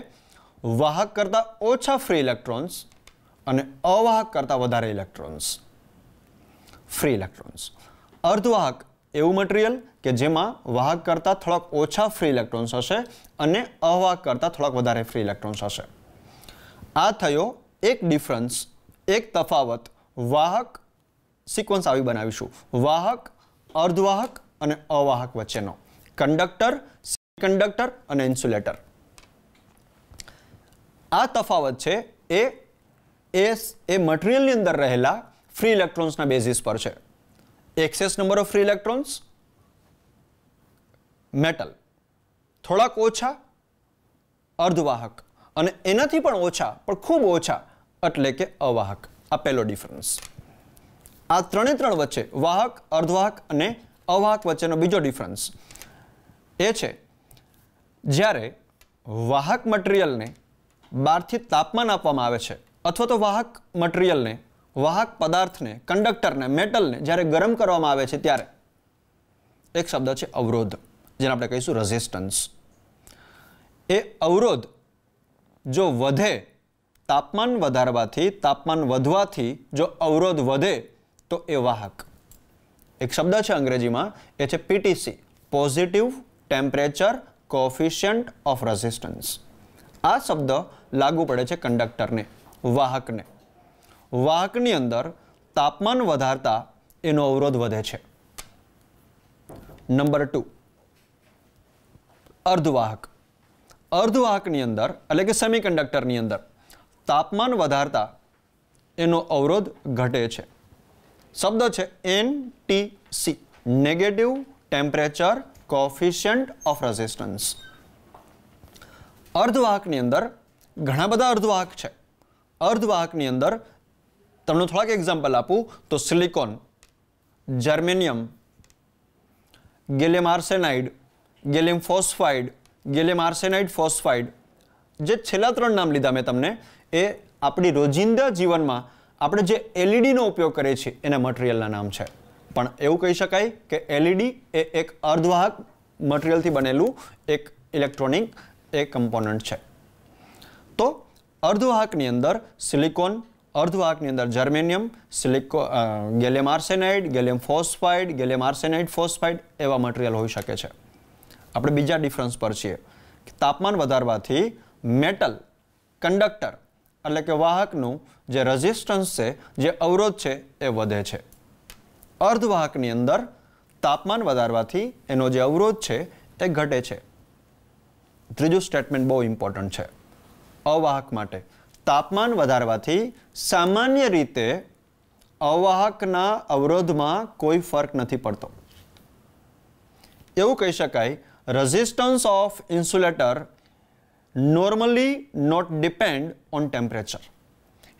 વાહક કરતાં ઓછા ફ્રી ઇલેક્ટ્રોન્સ અને અવાહક કરતાં વધારે ઇલેક્ટ્રોન્સ ફ્રી ઇલેક્ટ્રોન્સ અર્ધવાહક એવું મટીરિયલ કે જેમાં વાહક કરતાં થોડાક ઓછા ફ્રી ઇલેક્ટ્રોન્સ હશે અને અવાહક કરતાં થોડાક વધારે ફ્રી ઇલેક્ટ્રોન્સ હશે આ થયો એક ડિફરન્સ એક તફાવત વાહક સિક્વન્સ આવી બનાવીશું વાહક અર્ધવાહક અને અવાહક વચ્ચેનો કંડક્ટર કંડક્ટર અને ઇન્સ્યુલેટર આ તફાવત છે એ એસ એ મટીરિયલની અંદર રહેલા ફ્રી ઇલેક્ટ્રોન્સના બેઝિસ પર છે excess number of free electrons metal થોડાક ઓછા અર્ધવાહક અને એનાથી પણ ઓછા પણ ખૂબ ઓછા એટલે કે અવાહક આ પહેલો ડિફરન્સ આ ત્રણે ત્રણ વચ્ચે વાહક અર્ધવાહક અને અવાહક વચ્ચેનો બીજો ડિફરન્સ એ છે જ્યારે વાહક મટીરિયલને બહારથી તાપમાન આપવામાં આવે છે અથવા તો વાહક મટીરિયલને વાહક પદાર્થને કંડક્ટરને મેટલને જ્યારે ગરમ કરવામાં આવે છે ત્યારે એક શબ્દ છે અવરોધ જેને આપણે કહીશું રેઝિસ્ટન્સ એ અવરોધ જો વધે તાપમાન વધારવાથી તાપમાન વધવાથી જો અવરોધ વધે તો એ વાહક એક શબ્દ છે અંગ્રેજીમાં એ છે PTC positive temperature coefficient of resistance આ શબ્દ લાગુ પડે છે કંડક્ટરને વાહકને વાહકની અંદર તાપમાન વધારતા એનો અવરોધ વધે છે નંબર ટુ અર્ધવાહક અર્ધવાહકની અંદર એટલે કે સેમી સેમિકન્ડક્ટરની અંદર તાપમાન વધારતા એનો અવરોધ ઘટે છે શબ્દ છે N T C negative temperature coefficient of resistance અર્ધવાહકની અંદર ઘણા બધા અર્ધવાહક છે અર્ધવાહકની અંદર તમને થોડાક એક્ઝામ્પલ આપું તો silicon germanium gallium arsenide gallium phosphide gallium arsenide phosphide જે છેલ્લા ત્રણ નામ લીધા મેં તમને એ આપણી રોજિંદા જીવનમાં આપણે જે એલઈડીનો ઉપયોગ કરીએ છીએ એના મટીરિયલના નામ છે પણ એવું કહી શકાય કે એલઈડી એ એક અર્ધવાહક મટીરિયલથી બનેલું એક ઇલેક્ટ્રોનિક એ કમ્પોનન્ટ છે તો અર્ધવાહકની અંદર સિલિકોન અર્ધવાહકની અંદર germanium silicon gallium arsenide gallium phosphide gallium arsenide phosphide એવા મટીરિયલ હોઈ શકે છે આપણે બીજા ડિફરન્સ પર છીએ તાપમાન વધારવાથી મેટલ કંડક્ટર એટલે કે વાહકનું જે રઝિસ્ટન્સ છે જે અવરોધ છે એ વધે છે અર્ધવાહકની અંદર તાપમાન વધારવાથી એનો જે અવરોધ છે એ ઘટે છે ત્રીજું સ્ટેટમેન્ટ બહુ ઇમ્પોર્ટન્ટ છે અવાહક માટે તાપમાન વધારવાથી સામાન્ય રીતે અવાહકના અવરોધમાં કોઈ ફરક નથી પડતો એવું કહી શકાય resistance of insulator normally not depend on temperature.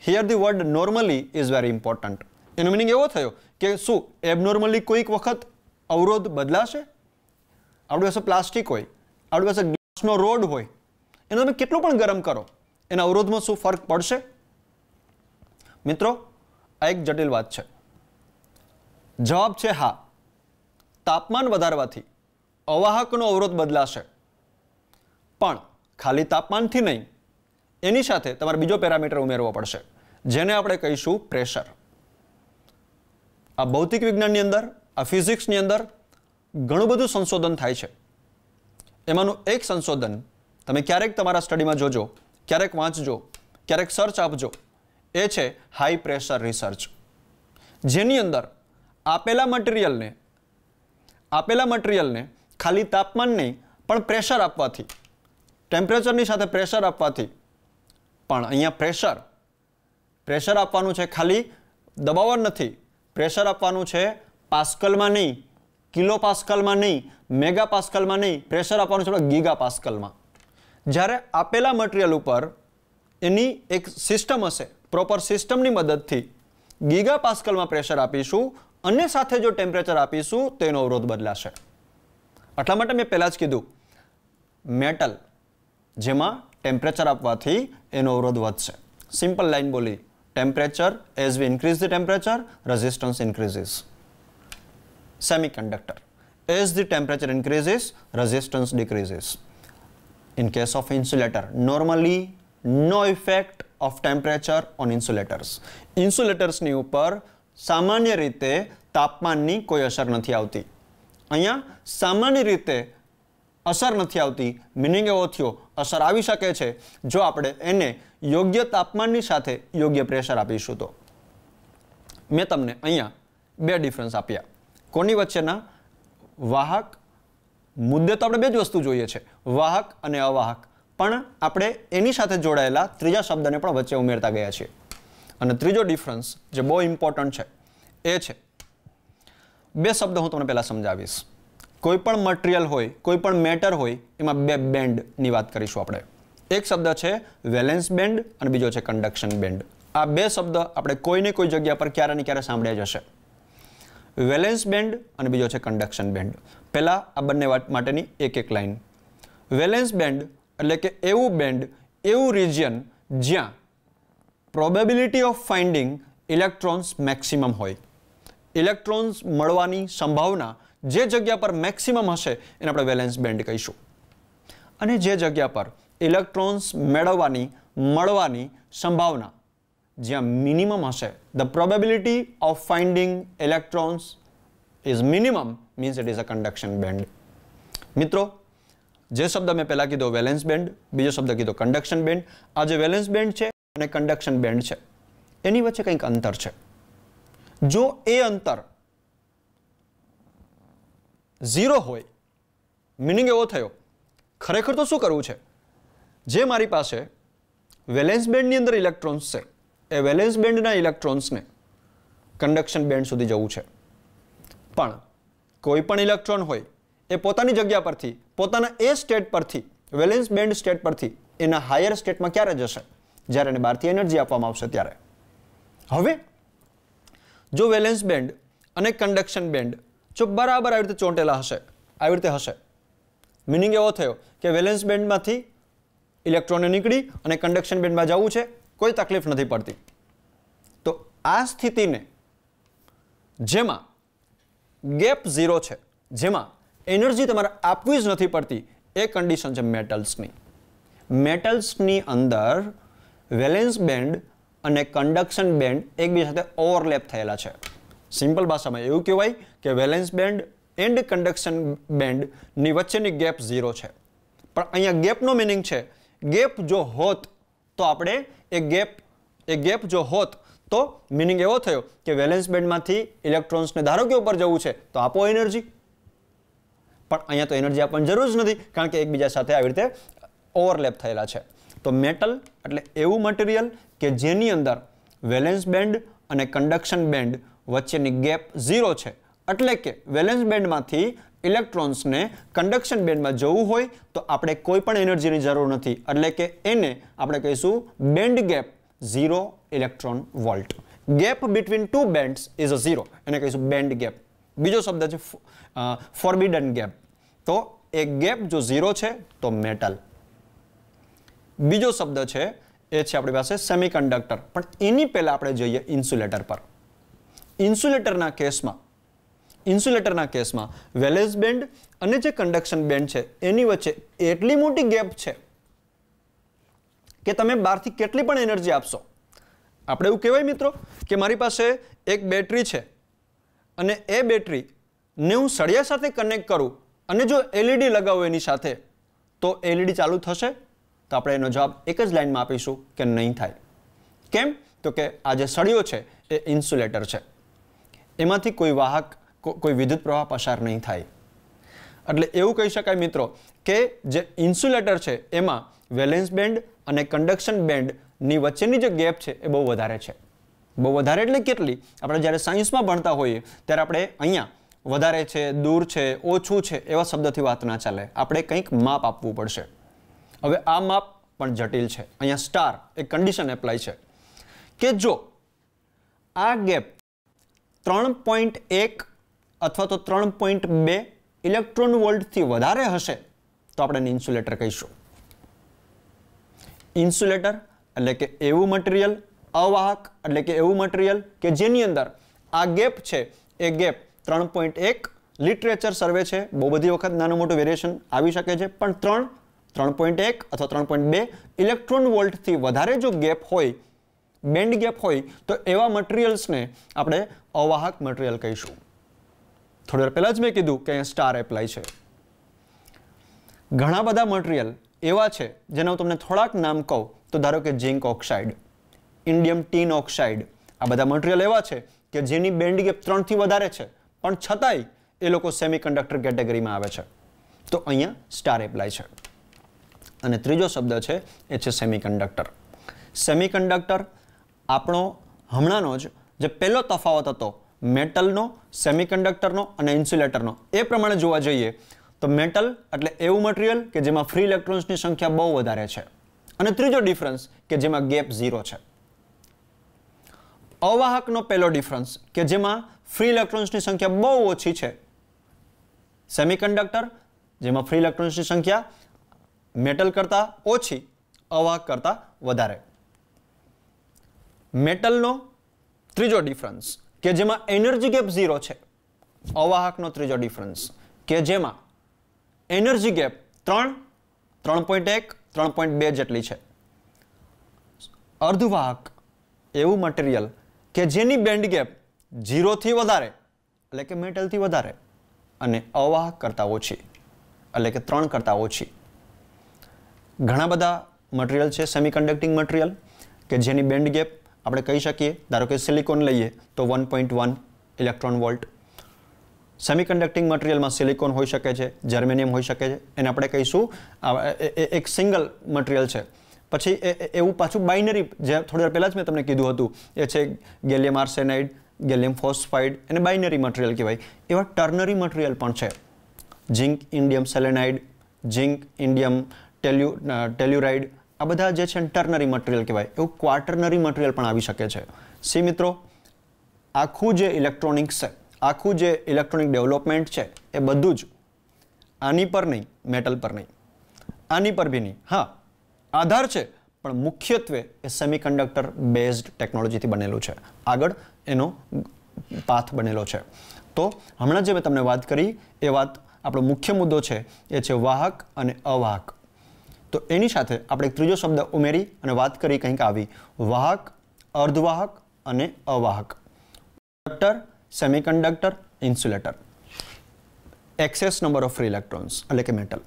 Here the word normally is very important. એનો મિનિંગ એવો થયો કે શું એબનોર્મલી કોઈક વખત અવરોધ બદલાશે આપણી પાસે પ્લાસ્ટિક હોય આપણી પાસે ગ્લાસનો રોડ હોય એનો તમે કેટલું પણ ગરમ કરો એના અવરોધમાં શું ફરક પડશે મિત્રો આ એક જટિલ વાત છે જવાબ છે હા તાપમાન વધારવાથી અવાહકનો અવરોધ બદલાશે પણ ખાલી તાપમાનથી નહીં એની સાથે તમારે બીજો પેરામીટર ઉમેરવો પડશે જેને આપણે કહીશું પ્રેશર આ ભૌતિક વિજ્ઞાનની અંદર આ ફિઝિક્સની અંદર ઘણું બધું સંશોધન થાય છે એમાંનું એક સંશોધન તમે ક્યારેક તમારા સ્ટડીમાં જોજો ક્યારેક વાંચજો ક્યારેક સર્ચ આપજો એ છે હાઈ પ્રેશર રિસર્ચ જેની અંદર આપેલા મટીરિયલને આપેલા મટીરિયલને ખાલી તાપમાન નહીં પણ પ્રેશર આપવાથી ટેમ્પરેચરની સાથે પ્રેશર આપવાથી પણ અહીંયા પ્રેશર પ્રેશર આપવાનું છે ખાલી દબાવવાનું નથી પ્રેશર આપવાનું છે પાસ્કલમાં નહીં કિલો પાસ્કલમાં નહીં મેગા પાસ્કલમાં નહીં પ્રેશર આપવાનું છે ગીગા પાસ્કલમાં જ્યારે આપેલા મટીરિયલ ઉપર એની એક સિસ્ટમ હશે પ્રોપર સિસ્ટમની મદદથી ગીગા પાસ્કલમાં પ્રેશર આપીશું અને સાથે જો ટેમ્પરેચર આપીશું તો એનો અવરોધ બદલાશે એટલા માટે મેં પહેલાં જ કીધું મેટલ જેમાં ટેમ્પરેચર આપવાથી એનો અવરોધ વધશે સિમ્પલ લાઇન બોલી temperature as we increase the temperature resistance increases semiconductor as the temperature increases resistance decreases in case of insulator normally no effect of temperature on insulators insulators ની ઉપર સામાન્ય રીતે તાપમાનની કોઈ અસર નથી આવતી અહીંયા સામાન્ય રીતે અસર નથી આવતી મિનિંગ એવો થયો અસર આવી શકે છે જો આપણે એને યોગ્ય તાપમાનની સાથે યોગ્ય પ્રેશર આપીશું તો મેં તમને અહીંયા બે ડિફરન્સ આપ્યા કોની વચ્ચેના વાહક મુદ્દે તો આપણે બે જ વસ્તુ જોઈએ છે વાહક અને અવાહક પણ આપણે એની સાથે જોડાયેલા ત્રીજા શબ્દને પણ વચ્ચે ઉમેરતા ગયા છીએ અને ત્રીજો ડિફરન્સ જે બહુ ઇમ્પોર્ટન્ટ છે એ છે બે શબ્દ હું તમને પહેલાં સમજાવીશ કોઈપણ મટીરિયલ હોય કોઈ પણ મેટર હોય એમાં બે બેન્ડની વાત કરીશું આપણે એક શબ્દ છે વેલેન્સ બેન્ડ અને બીજો છે કન્ડક્શન બેન્ડ આ બે શબ્દ આપણે કોઈને કોઈ જગ્યા પર ક્યારે ને ક્યારે સાંભળ્યા જશે વેલેન્સ બેન્ડ અને બીજો છે કન્ડક્શન બેન્ડ પહેલાં આ બંને વાત માટેની એક એક લાઇન વેલેન્સ બેન્ડ એટલે કે એવું બેન્ડ એવું રિજિયન જ્યાં probability of finding electrons maximum હોય ઇલેક્ટ્રોન્સ મળવાની સંભાવના જે જગ્યા પર મેક્સિમમ હશે એને આપણે વેલેન્સ બેન્ડ કહીશું અને જે જગ્યા પર ઇલેક્ટ્રોન્સ મેળવવાની મળવાની સંભાવના જ્યાં મિનિમમ હશે the probability of finding electrons is minimum means it is a conduction band મિત્રો જે શબ્દ મેં પહેલાં કીધો વેલેન્સ બેન્ડ બીજો શબ્દ કીધો કન્ડક્શન બેન્ડ આ જે વેલેન્સ બેન્ડ છે અને કન્ડક્શન બેન્ડ છે એની વચ્ચે કંઈક અંતર છે જો એ અંતર ઝીરો હોય મિનિંગ એવો થયો ખરેખર તો શું કરવું છે જે મારી પાસે વેલેન્સ બેન્ડની અંદર ઇલેક્ટ્રોન્સ છે એ વેલેન્સ બેન્ડના ઇલેક્ટ્રોન્સને કન્ડક્શન બેન્ડ સુધી જવું છે પણ કોઈ પણ ઇલેક્ટ્રોન હોય એ પોતાની જગ્યા પરથી પોતાના એ સ્ટેટ પરથી વેલેન્સ બેન્ડ સ્ટેટ પરથી એના હાયર સ્ટેટમાં ક્યારે જશે જ્યારે એને બહારથી એનર્જી આપવામાં આવશે ત્યારે હવે જો વેલેન્સ બેન્ડ અને કન્ડક્શન બેન્ડ જો બરાબર આવી રીતે ચોંટેલા હશે આવી રીતે હશે મિનિંગ એવો થયો કે વેલેન્સ બેન્ડમાંથી ઇલેક્ટ્રોનને નીકળી અને કન્ડક્શન બેન્ડમાં જવું છે કોઈ તકલીફ નથી પડતી તો આ સ્થિતિને જેમાં ગેપ ઝીરો છે જેમાં એનર્જી તમારે આપવી જ નથી પડતી એ કન્ડિશન છે મેટલ્સની મેટલ્સની અંદર વેલેન્સ બેન્ડ અને કન્ડક્શન બેન્ડ એકબીજા સાથે ઓવરલેપ થયેલા છે સિમ્પલ ભાષામાં એવું કહેવાય કે વેલેન્સ બેન્ડ એન્ડ કન્ડક્શન બેન્ડની વચ્ચેની ગેપ ઝીરો છે પણ અહીંયા ગેપનો મિનિંગ છે ગેપ જો હોત તો આપણે એ ગેપ એ ગેપ જો હોત તો મિનિંગ એવો થયો કે વેલેન્સ બેન્ડમાંથી ઇલેક્ટ્રોન્સને ધારો કે ઉપર જવું છે તો આપો એનર્જી પણ અહીંયા તો એનર્જી આપવાની જરૂર જ નથી કારણ કે એકબીજા સાથે આવી રીતે ઓવરલેપ થયેલા છે તો મેટલ એટલે એવું મટીરિયલ કે જેની અંદર વેલેન્સ બેન્ડ અને કન્ડક્શન બેન્ડ વચ્ચેની ગેપ ઝીરો છે એટલે કે વેલેન્સ બેન્ડમાંથી ઇલેક્ટ્રોન્સને કન્ડક્શન બેન્ડમાં જવું હોય તો આપણે કોઈ પણ એનર્જીની જરૂર નથી એટલે કે એને આપણે કહીશું band gap zero electron volt gap between two bands is a zero એને કહીશું બેન્ડ ગેપ બીજો શબ્દ છે ફોરબીડન ગેપ તો એ ગેપ જો ઝીરો છે તો મેટલ બીજો શબ્દ છે એ છે આપણી પાસે સેમિકન્ડક્ટર પણ એની પહેલાં આપણે જઈએ ઇન્સ્યુલેટર પર ઇન્સ્યુલેટરના કેસમાં ઇન્સ્યુલેટરના કેસમાં વેલેન્સ બેન્ડ અને જે કન્ડક્શન બેન્ડ છે એની વચ્ચે એટલી મોટી ગેપ છે કે તમે બહારથી કેટલી પણ એનર્જી આપશો આપણે એવું કહેવાય મિત્રો કે મારી પાસે એક બેટરી છે અને એ બેટરી હું સળિયા સાથે કનેક્ટ કરું અને જો એલઈડી લગાવું એની સાથે તો એલઈડી ચાલુ થશે તો આપણે એનો જવાબ એક જ લાઇનમાં આપીશું કે નહીં થાય કેમ તો કે આ જે સળિયો છે એ ઇન્સ્યુલેટર છે એમાંથી કોઈ વાહક કોઈ વિદ્યુત પ્રવાહ પસાર નહીં થાય એટલે એવું કહી શકાય મિત્રો કે જે ઇન્સ્યુલેટર છે એમાં વેલેન્સ બેન્ડ અને કન્ડક્શન બેન્ડની વચ્ચેની જે ગેપ છે એ બહુ વધારે છે બહુ વધારે એટલે કેટલી આપણે જ્યારે સાયન્સમાં ભણતા હોઈએ ત્યારે આપણે અહીંયા વધારે છે દૂર છે ઓછું છે એવા શબ્દથી વાત ના ચાલે આપણે કંઈક માપ આપવું પડશે હવે આ માપ પણ જટિલ છે અહીંયા સ્ટાર એ કન્ડિશન એપ્લાય છે કે જો આ ગેપ ત્રણ પોઈન્ટ એક અથવા તો ત્રણ પોઈન્ટ બે ઇલેક્ટ્રોન વોલ્ટથી વધારે હશે તો આપણે ઇન્સ્યુલેટર કહીશું ઇન્સ્યુલેટર એટલે કે એવું મટીરિયલ અવાહક એટલે કે એવું મટીરિયલ કે જેની અંદર આ ગેપ છે એ ગેપ ત્રણ પોઈન્ટ એક લિટરેચર સર્વે છે બહુ બધી વખત નાનું મોટું વેરિએશન આવી શકે છે પણ ત્રણ ત્રણ પોઈન્ટ એક અથવા ત્રણ પોઈન્ટ બે ઇલેક્ટ્રોન વોલ્ટથી વધારે જો ગેપ હોય બેન્ડ ગેપ હોય તો એવા મટીરિયલ્સને આપણે અવાહક મટીરિયલ કહીશું થોડી વાર પહેલાં જ મેં કીધું કે અહીંયા સ્ટાર એપ્લાય છે ઘણા બધા મટીરિયલ એવા છે જેના હું તમને થોડાક નામ કહું તો ધારો કે zinc oxide indium tin oxide આ બધા મટીરિયલ એવા છે કે જેની બેન્ડ ગેપ ત્રણથી વધારે છે પણ છતાંય એ લોકો સેમી સેમિકન્ડક્ટર કેટેગરીમાં આવે છે તો અહીંયા સ્ટાર એપ્લાય છે અને ત્રીજો શબ્દ છે એ છે સેમી સેમી સેમિકન્ડક્ટર આપણો હમણાંનો જ જે પહેલો તફાવત હતો મેટલનો સેમિકન્ડક્ટરનો અને ઇન્સ્યુલેટરનો એ પ્રમાણે જોવા જઈએ તો મેટલ એટલે એવું મટીરિયલ કે જેમાં ફ્રી ઇલેક્ટ્રોન્સની સંખ્યા બહુ વધારે છે અને ત્રીજો ડિફરન્સ કે જેમાં ગેપ ઝીરો છે અવાહકનો પહેલો ડિફરન્સ કે જેમાં ફ્રી ઇલેક્ટ્રોન્સની સંખ્યા બહુ ઓછી છે સેમિકન્ડક્ટર જેમાં ફ્રી ઇલેક્ટ્રોન્સની સંખ્યા મેટલ કરતાં ઓછી અવાહક કરતાં વધારે મેટલનો ત્રીજો ડિફરન્સ કે જેમાં એનર્જી ગેપ ઝીરો છે અવાહકનો ત્રીજો ડિફરન્સ કે જેમાં એનર્જી ગેપ ત્રણ ત્રણ પોઈન્ટ એક ત્રણ પોઈન્ટ બે જેટલી છે અર્ધવાહક એવું મટીરિયલ કે જેની બેન્ડ ગેપ ઝીરોથી વધારે એટલે કે મેટલથી વધારે અને અવાહક કરતાં ઓછી એટલે કે ત્રણ કરતાં ઓછી ઘણા બધા મટીરિયલ છે સેમિકન્ડક્ટિંગ મટીરિયલ કે જેની બેન્ડ ગેપ આપણે કહી શકીએ ધારો કે સિલિકોન લઈએ તો one point one electron volt semiconducting મટીરિયલમાં સિલિકોન હોઈ શકે છે જર્મેનિયમ હોઈ શકે છે એને આપણે કહીશું એક સિંગલ મટીરિયલ છે પછી એવું પાછું બાઇનરી જે થોડી વાર પહેલાં જ મેં તમને કીધું હતું એ છે ગેલિયમ આર્સેનાઇડ ગેલિયમ ફોસ્ફાઇડ એને બાઇનરી મટીરિયલ કહેવાય એવા ટર્નરી મટીરિયલ પણ છે zinc indium selenide zinc indium tellu telluride આ બધા જે છે ટર્નરી મટીરિયલ કહેવાય એવું ક્વાર્ટરનરી મટીરિયલ પણ આવી શકે છે સી મિત્રો આખું જે ઇલેક્ટ્રોનિક્સ છે આખું જે ઇલેક્ટ્રોનિક ડેવલપમેન્ટ છે એ બધું જ આની પર નહીં મેટલ પર નહીં આની પર બી નહીં હા આધાર છે પણ મુખ્યત્વે એ સેમિકન્ડક્ટર બેઝડ ટેકનોલોજીથી બનેલું છે આગળ એનો પાથ બનેલો છે તો હમણાં જે મેં તમને વાત કરી એ વાત આપણો મુખ્ય મુદ્દો છે એ છે વાહક અને અવાહક તો એની સાથે આપણે એક ત્રીજો શબ્દ ઉમેરી અને વાત કરી કંઈક આવી વાહક અર્ધવાહક અને અવાહક conductor semiconductor insulator excess number of free electrons એટલે કે મેટલ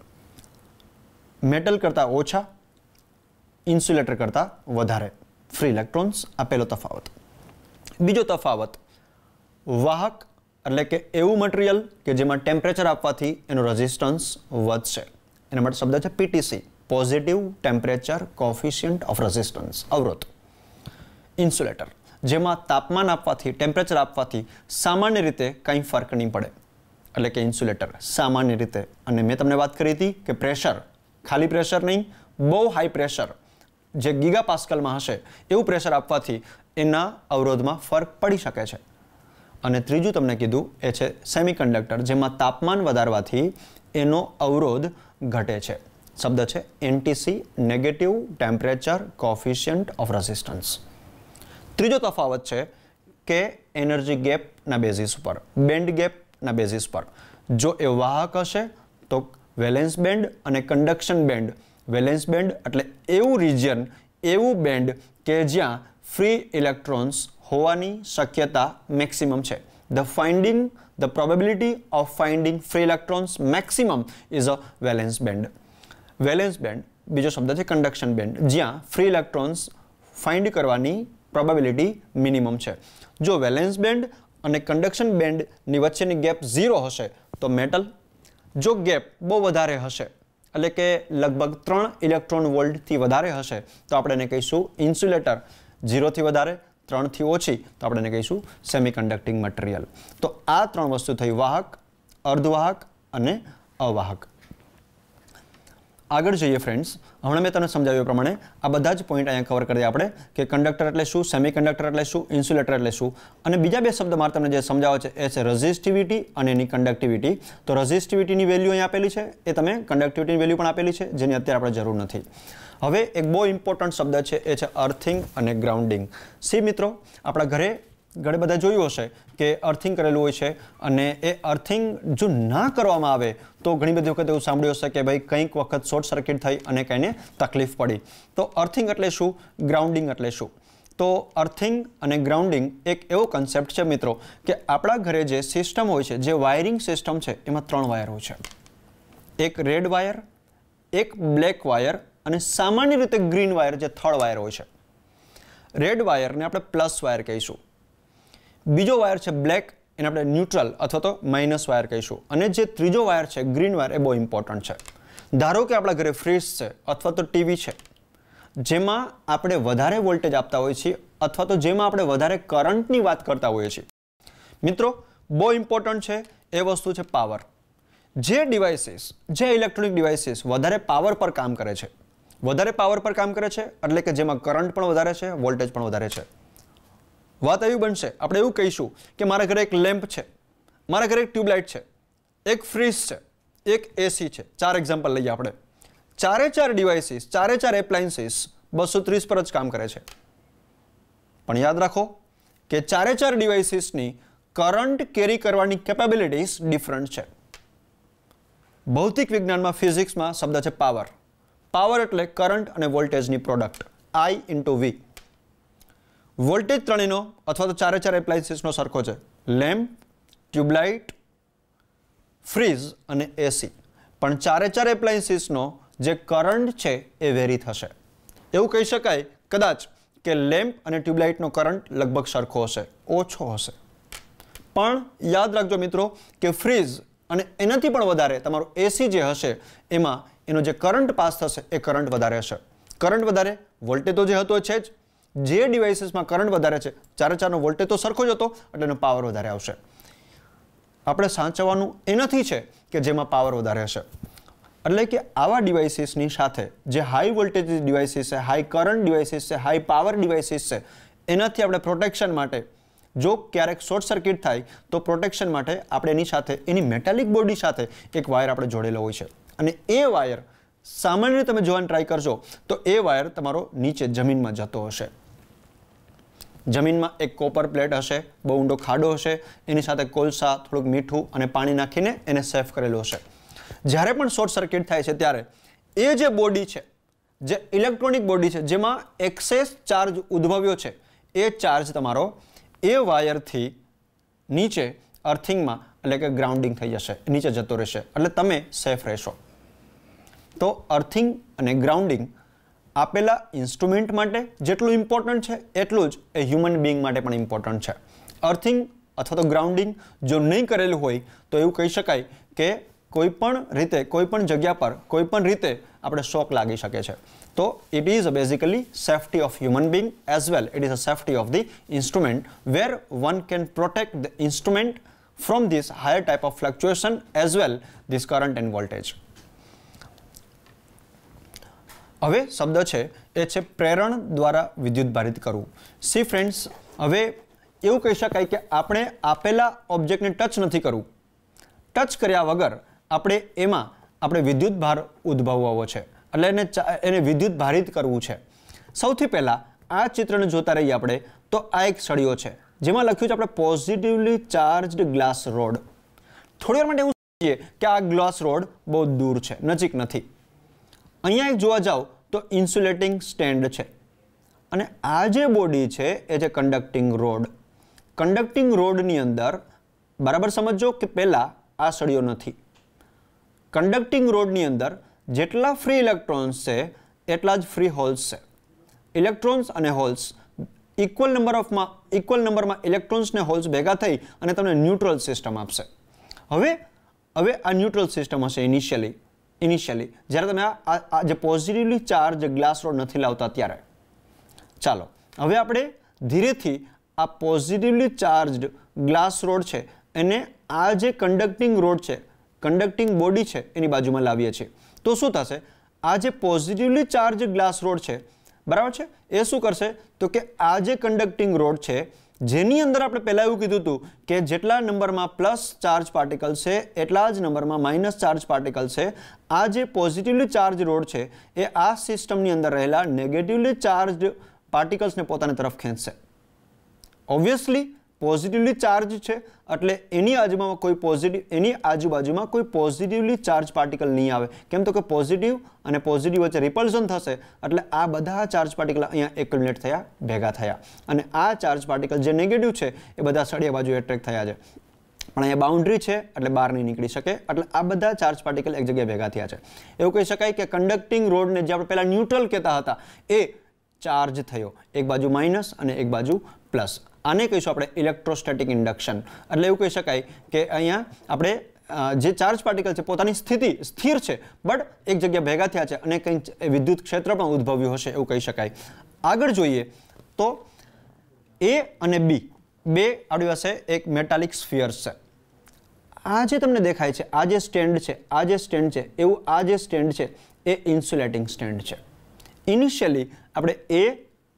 મેટલ કરતાં ઓછા ઇન્સ્યુલેટર કરતાં વધારે ફ્રી ઇલેક્ટ્રોન્સ આપેલો તફાવત બીજો તફાવત વાહક એટલે કે એવું મટીરિયલ કે જેમાં ટેમ્પરેચર આપવાથી એનો રેઝિસ્ટન્સ વધશે એના માટે શબ્દ છે PTC positive temperature coefficient of resistance અવરોધ ઇન્સ્યુલેટર જેમાં તાપમાન આપવાથી ટેમ્પરેચર આપવાથી સામાન્ય રીતે કંઈ ફરક નહીં પડે એટલે કે ઇન્સ્યુલેટર સામાન્ય રીતે અને મેં તમને વાત કરી હતી કે પ્રેશર ખાલી પ્રેશર નહીં બહુ હાઈ પ્રેશર જે ગીગા પાસ્કલમાં હશે એવું પ્રેશર આપવાથી એના અવરોધમાં ફરક પડી શકે છે અને ત્રીજું તમને કીધું એ છે સેમિકન્ડક્ટર જેમાં તાપમાન વધારવાથી એનો અવરોધ ઘટે છે શબ્દ છે NTC negative temperature coefficient of resistance ત્રીજો તફાવત છે કે એનર્જી ગેપના બેઝિસ પર બેન્ડ ગેપના બેઝિસ પર જો એ વાહક હશે તો વેલેન્સ બેન્ડ અને કન્ડક્શન બેન્ડ વેલેન્સ બેન્ડ એટલે એવું રિજિયન એવું બેન્ડ કે જ્યાં ફ્રી ઇલેક્ટ્રોન્સ હોવાની શક્યતા મેક્સિમમ છે the finding the probability of finding free electrons maximum is a valence band valence band બીજો શબ્દ છે કન્ડક્શન બેન્ડ જ્યાં ફ્રી ઇલેક્ટ્રોન્સ ફાઇન્ડ કરવાની પ્રોબેબિલિટી મિનિમમ છે જો વેલેન્સ બેન્ડ અને કન્ડક્શન બેન્ડની વચ્ચેની ગેપ ઝીરો હશે તો મેટલ જો ગેપ બહુ વધારે હશે એટલે કે લગભગ ત્રણ ઇલેક્ટ્રોન વોલ્ટથી વધારે હશે તો આપણે એને કહીશું ઇન્સ્યુલેટર ઝીરોથી વધારે ત્રણથી ઓછી તો આપણે એને કહીશું સેમિકન્ડક્ટિંગ કન્ડક્ટિંગ મટીરિયલ તો આ ત્રણ વસ્તુ થઈ વાહક અર્ધવાહક અને અવાહક આગળ જઈએ ફ્રેન્ડ્સ હમણાં મેં તમને સમજાવ્યું પ્રમાણે આ બધા જ પોઈન્ટ અહીંયા કવર કરીએ આપણે કે કંડક્ટર એટલે શું સેમી કંડક્ટર એટલે શું ઇન્સ્યુલેટર એટલે શું અને બીજા બે શબ્દ મારે તમને જે સમજાવે છે એ છે રઝિસ્ટિવિટી અને એની કંડક્ટિવિટી તો રઝિસ્ટિવિટીની વેલ્યુ અહીંયા આપેલી છે એ તમે કંડક્ટિવિટીની વેલ્યુ પણ આપેલી છે જેની અત્યારે આપણે જરૂર નથી હવે એક બહુ ઇમ્પોર્ટન્ટ શબ્દ છે એ છે અર્થિંગ અને ગ્રાઉન્ડિંગ સી મિત્રો આપણા ઘરે ઘણે બધા જોયું હશે કે અર્થિંગ કરેલું હોય છે અને એ અર્થિંગ જો ના કરવામાં આવે તો ઘણી બધી વખત એવું સાંભળ્યું હશે કે ભાઈ કંઈક વખત શોર્ટ સર્કિટ થઈ અને કંઈને તકલીફ પડી તો અર્થિંગ એટલે શું ગ્રાઉન્ડિંગ એટલે શું તો અર્થિંગ અને ગ્રાઉન્ડિંગ એક એવો કન્સેપ્ટ છે મિત્રો કે આપણા ઘરે જે સિસ્ટમ હોય છે જે વાયરિંગ સિસ્ટમ છે એમાં ત્રણ વાયર હોય છે એક રેડ વાયર એક બ્લેક વાયર અને સામાન્ય રીતે ગ્રીન વાયર જે થર્ડ વાયર હોય છે રેડ વાયરને આપણે પ્લસ વાયર કહીશું બીજો વાયર છે બ્લેક એને આપણે ન્યુટ્રલ અથવા તો માઇનસ વાયર કહીશું અને જે ત્રીજો વાયર છે ગ્રીન વાયર એ બહુ ઇમ્પોર્ટન્ટ છે ધારો કે આપણા ઘરે ફ્રીજ છે અથવા તો ટીવી છે જેમાં આપણે વધારે વોલ્ટેજ આપતા હોઈએ છીએ અથવા તો જેમાં આપણે વધારે કરંટની વાત કરતા હોઈએ છીએ મિત્રો બહુ ઇમ્પોર્ટન્ટ છે એ વસ્તુ છે પાવર જે ડિવાઇસીસ જે ઇલેક્ટ્રોનિક ડિવાઇસીસ વધારે પાવર પર કામ કરે છે વધારે પાવર પર કામ કરે છે એટલે કે જેમાં કરંટ પણ વધારે છે વોલ્ટેજ પણ વધારે છે વાત એવી બનશે આપણે એવું કહીશું કે મારા ઘરે એક લેમ્પ છે મારા ઘરે એક ટ્યુબલાઇટ છે એક ફ્રીજ છે એક એસી છે ચાર એક્ઝામ્પલ લઈએ આપણે ચારે ચાર ડિવાઇસીસ ચારે ચાર એપ્લાયન્સીસ બસો ત્રીસ પર જ કામ કરે છે પણ યાદ રાખો કે ચારે ચાર ડિવાઇસીસની કરંટ કેરી કરવાની કેપેબિલિટીઝ ડિફરન્ટ છે ભૌતિક વિજ્ઞાનમાં ફિઝિક્સમાં શબ્દ છે પાવર પાવર એટલે કરંટ અને વોલ્ટેજની product I into V voltage ત્રણેયનો અથવા તો ચારે ચાર એપ્લાયન્સીસનો સરખો છે લેમ્પ ટ્યુબલાઇટ ફ્રીજ અને એસી પણ ચારે ચાર એપ્લાયન્સીસનો જે કરંટ છે એ વેરી થશે એવું કહી શકાય કદાચ કે લેમ્પ અને ટ્યુબલાઇટનો કરંટ લગભગ સરખો હશે ઓછો હશે પણ યાદ રાખજો મિત્રો કે ફ્રીજ અને એનાથી પણ વધારે તમારું એસી જે હશે એમાં એનો જે કરંટ પાસ થશે એ કરંટ વધારે હશે કરંટ વધારે વોલ્ટેજ તો જે હતો છે જ જે ડિવાઇસીસમાં કરંટ વધારે છે ચારે ચારનો વોલ્ટેજ તો સરખો જ હતો એટલે એનો પાવર વધારે આવશે આપણે સાચવવાનું એનાથી છે કે જેમાં પાવર વધારે હશે એટલે કે આવા ડિવાઇસીસની સાથે જે હાઈ વોલ્ટેજ ડિવાઇસીસ છે હાઈ કરંટ ડિવાઇસીસ છે હાઈ પાવર ડિવાઇસીસ છે એનાથી આપણે પ્રોટેક્શન માટે જો ક્યારેક શોર્ટ સર્કિટ થાય તો પ્રોટેક્શન માટે આપણે એની સાથે એની મેટાલિક બોડી સાથે એક વાયર આપણે જોડેલો હોય છે અને એ વાયર સામાન્ય તમે જોવાની ટ્રાય કરશો તો એ વાયર તમારો નીચે જમીનમાં જતો હશે જમીનમાં એક કોપર પ્લેટ હશે બહુ ઊંડો ખાડો હશે એની સાથે કોલસા થોડુંક મીઠું અને પાણી નાખીને એને સેફ કરેલું હશે જ્યારે પણ શોર્ટ સર્કિટ થાય છે ત્યારે એ જે બોડી છે જે ઇલેક્ટ્રોનિક બોડી છે જેમાં એક્સેસ ચાર્જ ઉદ્ભવ્યો છે એ ચાર્જ તમારો એ વાયરથી નીચે અર્થિંગમાં એટલે કે ગ્રાઉન્ડિંગ થઈ જશે નીચે જતો રહેશે એટલે તમે સેફ રહેશો તો અર્થિંગ અને ગ્રાઉન્ડિંગ આપેલા ઇન્સ્ટ્રુમેન્ટ માટે જેટલું ઇમ્પોર્ટન્ટ છે એટલું જ એ હ્યુમન બિંગ માટે પણ ઇમ્પોર્ટન્ટ છે અર્થિંગ અથવા તો ગ્રાઉન્ડિંગ જો નહીં કરેલું હોય તો એવું કહી શકાય કે કોઈ પણ રીતે કોઈપણ જગ્યા પર કોઈપણ રીતે આપણે શોક લાગી શકે છે તો it is a basically safety of human being as well it is a safety of the instrument where one can protect the instrument from this higher type of fluctuation as well this current and voltage હવે શબ્દ છે એ છે પ્રેરણ દ્વારા વિદ્યુત ભારિત કરવું C friends હવે એવું કહી શકાય કે આપણે આપેલા ઓબ્જેક્ટને ટચ નથી કરવું ટચ કર્યા વગર આપણે એમાં આપણે વિદ્યુત ભાર ઉદ્ભવવો છે એટલે એને એને વિદ્યુત ભારિત કરવું છે સૌથી પહેલાં આ ચિત્રને જોતા રહીએ આપણે તો આ એક સળીઓ છે જેમાં લખ્યું છે આપણે પોઝિટિવલી ચાર્જડ ગ્લાસ રોડ થોડી વાર માટે એવું કે આ ગ્લાસ રોડ બહુ દૂર છે નજીક નથી અહીંયા જોવા જાઓ તો ઇન્સ્યુલેટિંગ સ્ટેન્ડ છે અને આ જે બોડી છે એ છે કન્ડક્ટિંગ રોડ કન્ડક્ટિંગ રોડની અંદર બરાબર સમજો કે પહેલાં આ સળિયો નથી કન્ડક્ટિંગ રોડની અંદર જેટલા ફ્રી ઇલેક્ટ્રોન્સ છે એટલા જ ફ્રી હોલ્સ છે ઇલેક્ટ્રોન્સ અને હોલ્સ ઇક્વલ નંબર ઓફમાં ઇક્વલ નંબરમાં ઇલેક્ટ્રોન્સને હોલ્સ ભેગા થઈ અને તમને ન્યુટ્રલ સિસ્ટમ આપશે હવે હવે આ ન્યુટ્રલ સિસ્ટમ હશે ઇનિશિયલી ઇનિશિયલી જ્યારે તમે આ જે પોઝિટિવલી ચાર્જ ગ્લાસ રોડ નથી લાવતા ત્યારે ચાલો હવે આપણે ધીરેથી આ પોઝિટિવલી ચાર્જડ ગ્લાસ રોડ છે એને આ જે કન્ડક્ટિંગ રોડ છે કન્ડક્ટિંગ બોડી છે એની બાજુમાં લાવીએ છીએ તો શું થશે આ જે પોઝિટિવલી ચાર્જ ગ્લાસ રોડ છે બરાબર છે એ શું કરશે તો કે આ જે કન્ડક્ટિંગ રોડ છે જેની અંદર આપણે પહેલાં એવું કીધું હતું કે જેટલા નંબરમાં પ્લસ ચાર્જ પાર્ટિકલ છે એટલા જ નંબરમાં માઇનસ ચાર્જ પાર્ટિકલ છે આ જે પોઝિટિવલી ચાર્જ રોડ છે એ આ સિસ્ટમની અંદર રહેલા નેગેટિવલી ચાર્જ પાર્ટિકલ્સને પોતાની તરફ ખેંચશે ઓબ્વિયસલી પોઝિટિવલી ચાર્જ છે એટલે એની આજુબાજુમાં કોઈ પોઝિટિવ એની આજુબાજુમાં કોઈ પોઝિટિવલી ચાર્જ પાર્ટિકલ નહીં આવે કેમ તો કે પોઝિટિવ અને પોઝિટિવ વચ્ચે રિપલ્શન થશે એટલે આ બધા ચાર્જ પાર્ટિકલ અહીંયા એક્યુમ્યુલેટ થયા ભેગા થયા અને આ ચાર્જ પાર્ટિકલ જે નેગેટિવ છે એ બધા સળિયા બાજુ એટ્રેક થયા છે પણ અહીંયા બાઉન્ડ્રી છે એટલે બહાર નહીં નીકળી શકે એટલે આ બધા ચાર્જ પાર્ટિકલ એક જગ્યાએ ભેગા થયા છે એવું કહી શકાય કે કન્ડક્ટિંગ રોડને જે આપણે પહેલાં ન્યુટ્રલ કહેતા હતા એ ચાર્જ થયો એક બાજુ માઇનસ અને એક બાજુ પ્લસ આને કહીશું આપણે ઇલેક્ટ્રોસ્ટેટિક ઇન્ડક્શન એટલે એવું કહી શકાય કે અહીંયા આપણે જે ચાર્જ પાર્ટિકલ છે પોતાની સ્થિતિ સ્થિર છે બટ એક જગ્યા ભેગા થયા છે અને કંઈ વિદ્યુત ક્ષેત્ર પણ ઉદ્ભવ્યું હશે એવું કહી શકાય આગળ જોઈએ તો એ અને બી બે આપણી પાસે એક મેટાલિક સ્ફિયર્સ છે આ જે તમને દેખાય છે આ જે સ્ટેન્ડ છે આ જે સ્ટેન્ડ છે એવું આ જે સ્ટેન્ડ છે એ ઇન્સ્યુલેટિંગ સ્ટેન્ડ છે ઇનિશિયલી આપણે એ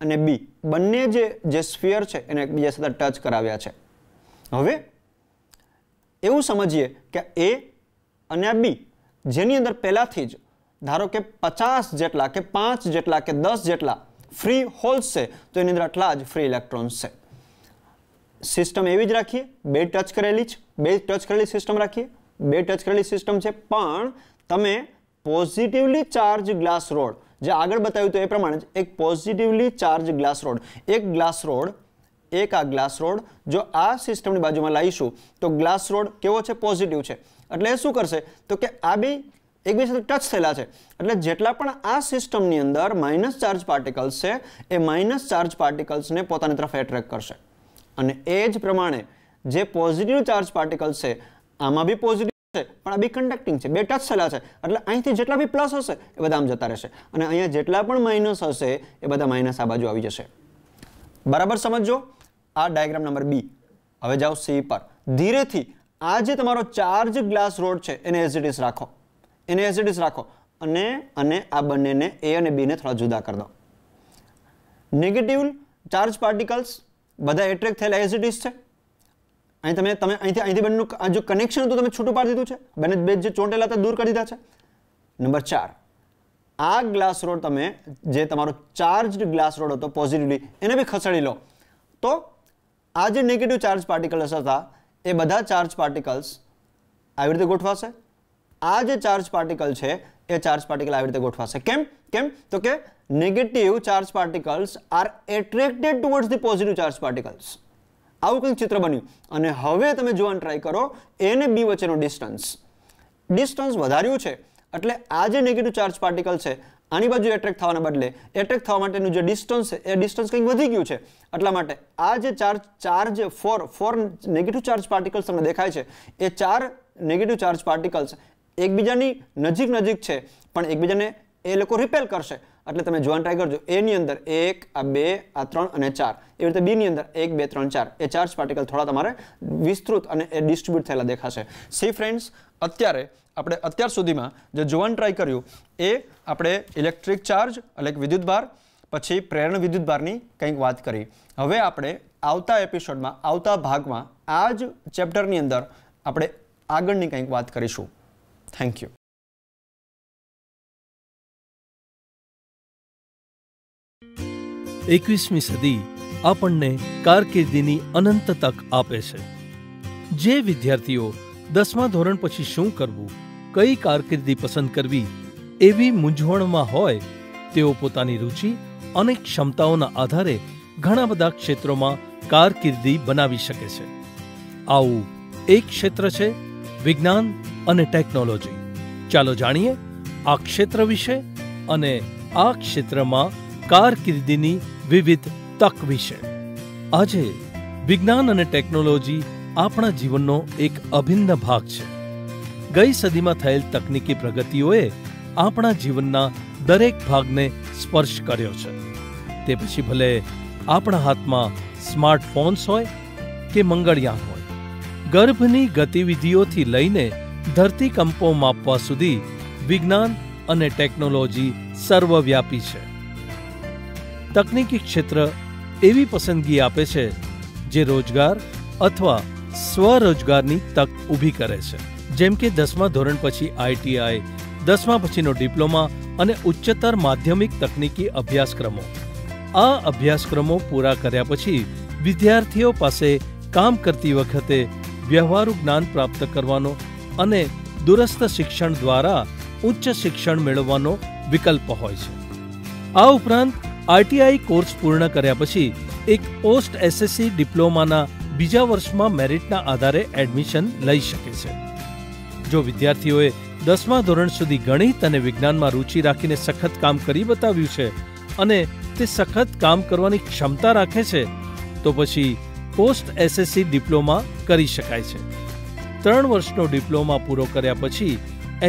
અને બી બંને જે જે સ્ફિયર છે એને એકબીજા સાથે ટચ કરાવ્યા છે હવે એવું સમજીએ કે એ અને બી જેની અંદર પહેલાંથી જ ધારો કે પચાસ જેટલા કે પાંચ જેટલા કે દસ જેટલા ફ્રી હોલ્સ છે તો એની અંદર આટલા જ ફ્રી ઇલેક્ટ્રોન્સ છે સિસ્ટમ એવી જ રાખીએ બે ટચ કરેલી જ બે ટચ કરેલી સિસ્ટમ રાખીએ બે ટચ કરેલી સિસ્ટમ છે પણ તમે પોઝિટિવલી ચાર્જ ગ્લાસ રોડ જે આગળ બતાવ્યું તો એ પ્રમાણે એક પોઝિટિવલી ચાર્જ ગ્લાસ રોડ એક ગ્લાસ રોડ એક આ ગ્લાસ રોડ જો આ સિસ્ટમની બાજુમાં લાવીશું તો ગ્લાસ રોડ કેવો છે પોઝિટિવ છે એટલે એ શું કરશે તો કે આ બી એકબીજા સાથે ટચ થયેલા છે એટલે જેટલા પણ આ સિસ્ટમની અંદર માઇનસ ચાર્જ પાર્ટિકલ્સ છે એ માઇનસ ચાર્જ પાર્ટિકલ્સને પોતાની તરફ એટ્રેક કરશે અને એ જ પ્રમાણે જે પોઝિટિવ ચાર્જ પાર્ટિકલ્સ છે આમાં બી પોઝિટિવ છે પણ આ બી કન્ડક્ટિંગ છે બે ટચસેલા છે એટલે અહીંથી જેટલા બી પ્લસ હશે એ બધા આમ જતા રહેશે અને અહીંયા જેટલા પણ માઇનસ હશે એ બધા માઇનસ આ બાજુ આવી જશે બરાબર સમજો આ ડાયાગ્રામ નંબર બી હવે જાઓ સી પર ધીરેથી આ જે તમારો ચાર્જ ગ્લાસ રોડ છે એને એઝ રાખો એને એઝ રાખો અને અને આ બંનેને એ અને બીને થોડા જુદા કરી દો નેગેટિવ ચાર્જ પાર્ટિકલ્સ બધા એટ્રેક્ટ થયેલા એઝ છે અહીં તમે તમે અહીંથી અહીંથી બંનેનું આ જો કનેક્શન હતું તમે છૂટું પાડી દીધું છે બંને બે જે ચોંટેલા હતા દૂર કરી દીધા છે નંબર ચાર આ ગ્લાસ રોડ તમે જે તમારો ચાર્જડ ગ્લાસ રોડ હતો પોઝિટિવલી એને બી ખસેડી લો તો આ જે નેગેટિવ ચાર્જ પાર્ટિકલ્સ હતા એ બધા ચાર્જ પાર્ટિકલ્સ આવી રીતે ગોઠવાશે આ જે ચાર્જ પાર્ટિકલ છે એ ચાર્જ પાર્ટિકલ આવી રીતે ગોઠવાશે કેમ કેમ તો કે negative charge particles are attracted towards the positive charge particles આવું કંઈક ચિત્ર બન્યું અને હવે તમે જોવાનું ટ્રાય કરો એને બી વચ્ચેનો ડિસ્ટન્સ ડિસ્ટન્સ વધાર્યું છે એટલે આ જે નેગેટિવ ચાર્જ પાર્ટિકલ છે આની બાજુ એટ્રેક્ટ થવાના બદલે એટ્રેક્ટ થવા માટેનું જે ડિસ્ટન્સ છે એ ડિસ્ટન્સ કંઈક વધી ગયું છે એટલા માટે આ જે charge charge four four negative charge particles તમને દેખાય છે એ ચાર નેગેટિવ ચાર્જ પાર્ટિકલ્સ એકબીજાની નજીક નજીક છે પણ એકબીજાને એ લોકો રિપેલ કરશે એટલે તમે જોવાનું ટ્રાય કરજો એની અંદર એક આ બે આ ત્રણ અને ચાર એવી રીતે બીની અંદર એક બે ત્રણ ચાર એ ચાર્જ પાર્ટિકલ થોડા તમારે વિસ્તૃત અને એ ડિસ્ટ્રીબ્યુટ થયેલા દેખાશે સી ફ્રેન્ડ્સ અત્યારે આપણે અત્યાર સુધીમાં જે જોવાનું ટ્રાય કર્યું એ આપણે ઇલેક્ટ્રિક ચાર્જ એટલે વિદ્યુતભાર પછી પ્રેરણ વિદ્યુતભારની કંઈક વાત કરી હવે આપણે આવતા એપિસોડમાં આવતા ભાગમાં આ જ ચેપ્ટરની અંદર આપણે આગળની કંઈક વાત કરીશું થેન્ક યુ એકવીસમી સદી આપણને કારકિર્દીની અનંત તક આપે છે જે વિદ્યાર્થીઓ દસમા ધોરણ પછી શું કરવું કઈ કારકિર્દી પસંદ કરવી એવી મૂંઝવણમાં હોય તેઓ પોતાની રુચિ અને ક્ષમતાઓના આધારે ઘણા બધા ક્ષેત્રોમાં કારકિર્દી બનાવી શકે છે આવું એક ક્ષેત્ર છે વિજ્ઞાન અને ટેકનોલોજી ચાલો જાણીએ આ ક્ષેત્ર વિશે અને આ ક્ષેત્રમાં કારકિર્દીની વિવિધ તક વિશે આજે વિજ્ઞાન અને ટેકનોલોજી આપણા જીવનનો એક અભિન્ન ભાગ છે ગઈ સદીમાં થયેલ તકનીકી પ્રગતિઓએ આપણા જીવનના દરેક ભાગને સ્પર્શ કર્યો છે તે પછી ભલે આપણા હાથમાં સ્માર્ટફોન્સ હોય કે મંગળયાન હોય ગર્ભની ગતિવિધિઓથી લઈને ધરતીકંપો માપવા સુધી વિજ્ઞાન અને ટેકનોલોજી સર્વવ્યાપી છે તકનીકી ક્ષેત્ર એવી પસંદગી આપે છે જે રોજગાર અથવા સ્વરોજગારની તક ઊભી કરે છે જેમ કે દસમા ધોરણ પછી આઈટીઆઈ દસમા પછીનો ડિપ્લોમા અને ઉચ્ચતર માધ્યમિક તકનીકી અભ્યાસક્રમો આ અભ્યાસક્રમો પૂરા કર્યા પછી વિદ્યાર્થીઓ પાસે કામ કરતી વખતે વ્યવહારુ જ્ઞાન પ્રાપ્ત કરવાનો અને દૂરસ્થ શિક્ષણ દ્વારા ઉચ્ચ શિક્ષણ મેળવવાનો વિકલ્પ હોય છે આ ઉપરાંત આરટીઆઈ કોર્સ પૂર્ણ કર્યા પછી એક પોસ્ટ એસએસસી ડિપ્લોમાના બીજા વર્ષમાં મેરિટના આધારે એડમિશન લઈ શકે છે જો વિદ્યાર્થીઓએ દસમા ધોરણ સુધી ગણિત અને વિજ્ઞાનમાં રુચિ રાખીને સખત કામ કરી બતાવ્યું છે અને તે સખત કામ કરવાની ક્ષમતા રાખે છે તો પછી પોસ્ટ એસએસસી ડિપ્લોમા કરી શકાય છે ત્રણ વર્ષનો ડિપ્લોમા પૂરો કર્યા પછી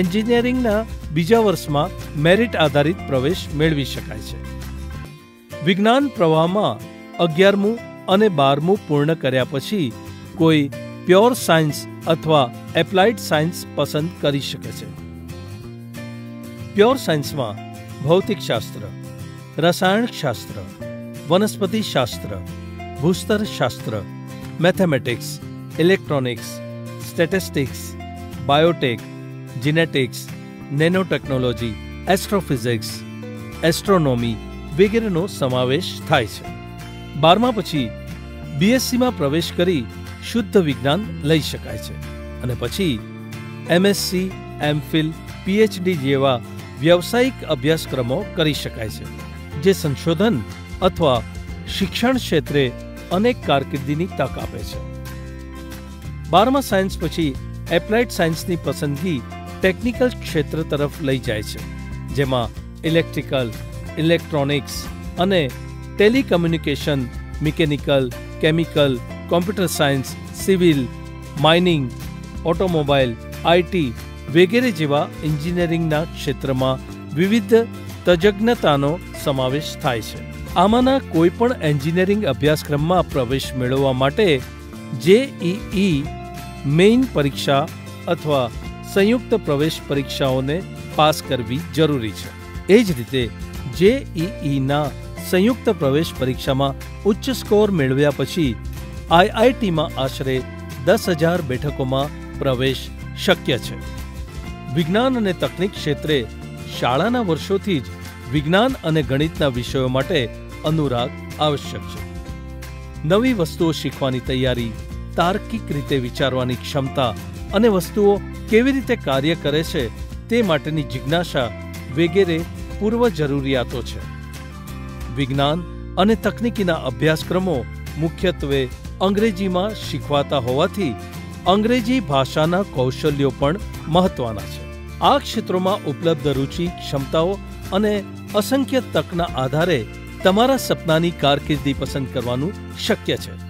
એન્જિનિયરિંગના બીજા વર્ષમાં મેરિટ આધારિત પ્રવેશ મેળવી શકાય છે વિજ્ઞાન પ્રવાહમાં અગિયારમું અને બારમું પૂર્ણ કર્યા પછી કોઈ પ્યોર સાયન્સ અથવા એપ્લાઇડ સાયન્સ પસંદ કરી શકે છે પ્યોર સાયન્સમાં ભૌતિકશાસ્ત્ર રસાયણશાસ્ત્ર વનસ્પતિશાસ્ત્ર ભૂસ્તરશાસ્ત્ર mathematics electronics statistics biotech genetics nanotechnology astrophysics astronomy વગેરેનો સમાવેશ થાય છે બારમા પછી બીએસસીમાં પ્રવેશ કરી શુદ્ધ વિજ્ઞાન લઈ શકાય છે અને પછી એમએસસી એમફિલ પીએચડી જેવા વ્યવસાયિક અભ્યાસક્રમો કરી શકાય છે જે સંશોધન અથવા શિક્ષણ ક્ષેત્રે અનેક કારકિર્દીની તક આપે છે બારમા સાયન્સ પછી એપ્લાઇડ સાયન્સની પસંદગી ટેકનિકલ ક્ષેત્ર તરફ લઈ જાય છે જેમાં ઇલેક્ટ્રિકલ ઇલેક્ટ્રોનિક્સ અને telecommunication mechanical chemical computer science civil mining automobile IT વગેરે જેવા એન્જિનિયરિંગના ક્ષેત્રમાં વિવિધ તજજ્ઞતાનો સમાવેશ થાય છે આમાંના કોઈપણ એન્જિનિયરિંગ અભ્યાસક્રમમાં પ્રવેશ મેળવવા માટે જેઈઈ મેઇન પરીક્ષા અથવા સંયુક્ત પ્રવેશ પરીક્ષાઓને પાસ કરવી જરૂરી છે એ જ રીતે જેઈઈના સંયુક્ત પ્રવેશ પરીક્ષામાં ઉચ્ચ સ્કોર મેળવ્યા પછી આઈઆઈટીમાં આશરે દસ હજાર બેઠકોમાં પ્રવેશ શક્ય છે વિજ્ઞાન અને તકનીક ક્ષેત્રે શાળાના વર્ષોથી જ વિજ્ઞાન અને ગણિતના વિષયો માટે અનુરાગ આવશ્યક છે નવી વસ્તુઓ શીખવાની તૈયારી તાર્કિક રીતે વિચારવાની ક્ષમતા અને વસ્તુઓ કેવી રીતે કાર્ય કરે છે તે માટેની જિજ્ઞાસા વગેરે પૂર્વ જરૂરિયાતો છે વિજ્ઞાન અને તકનિકીના અભ્યાસક્રમો મુખ્યત્વે અંગ્રેજીમાં શીખવાતા હોવાથી અંગ્રેજી ભાષાના કૌશલ્યો પણ મહત્વના છે આ ક્ષેત્રોમાં ઉપલબ્ધ રૂચિ ક્ષમતાઓ અને અસંખ્ય તકના આધારે તમારા સપનાની કારકિર્દી પસંદ કરવાનું શક્ય છે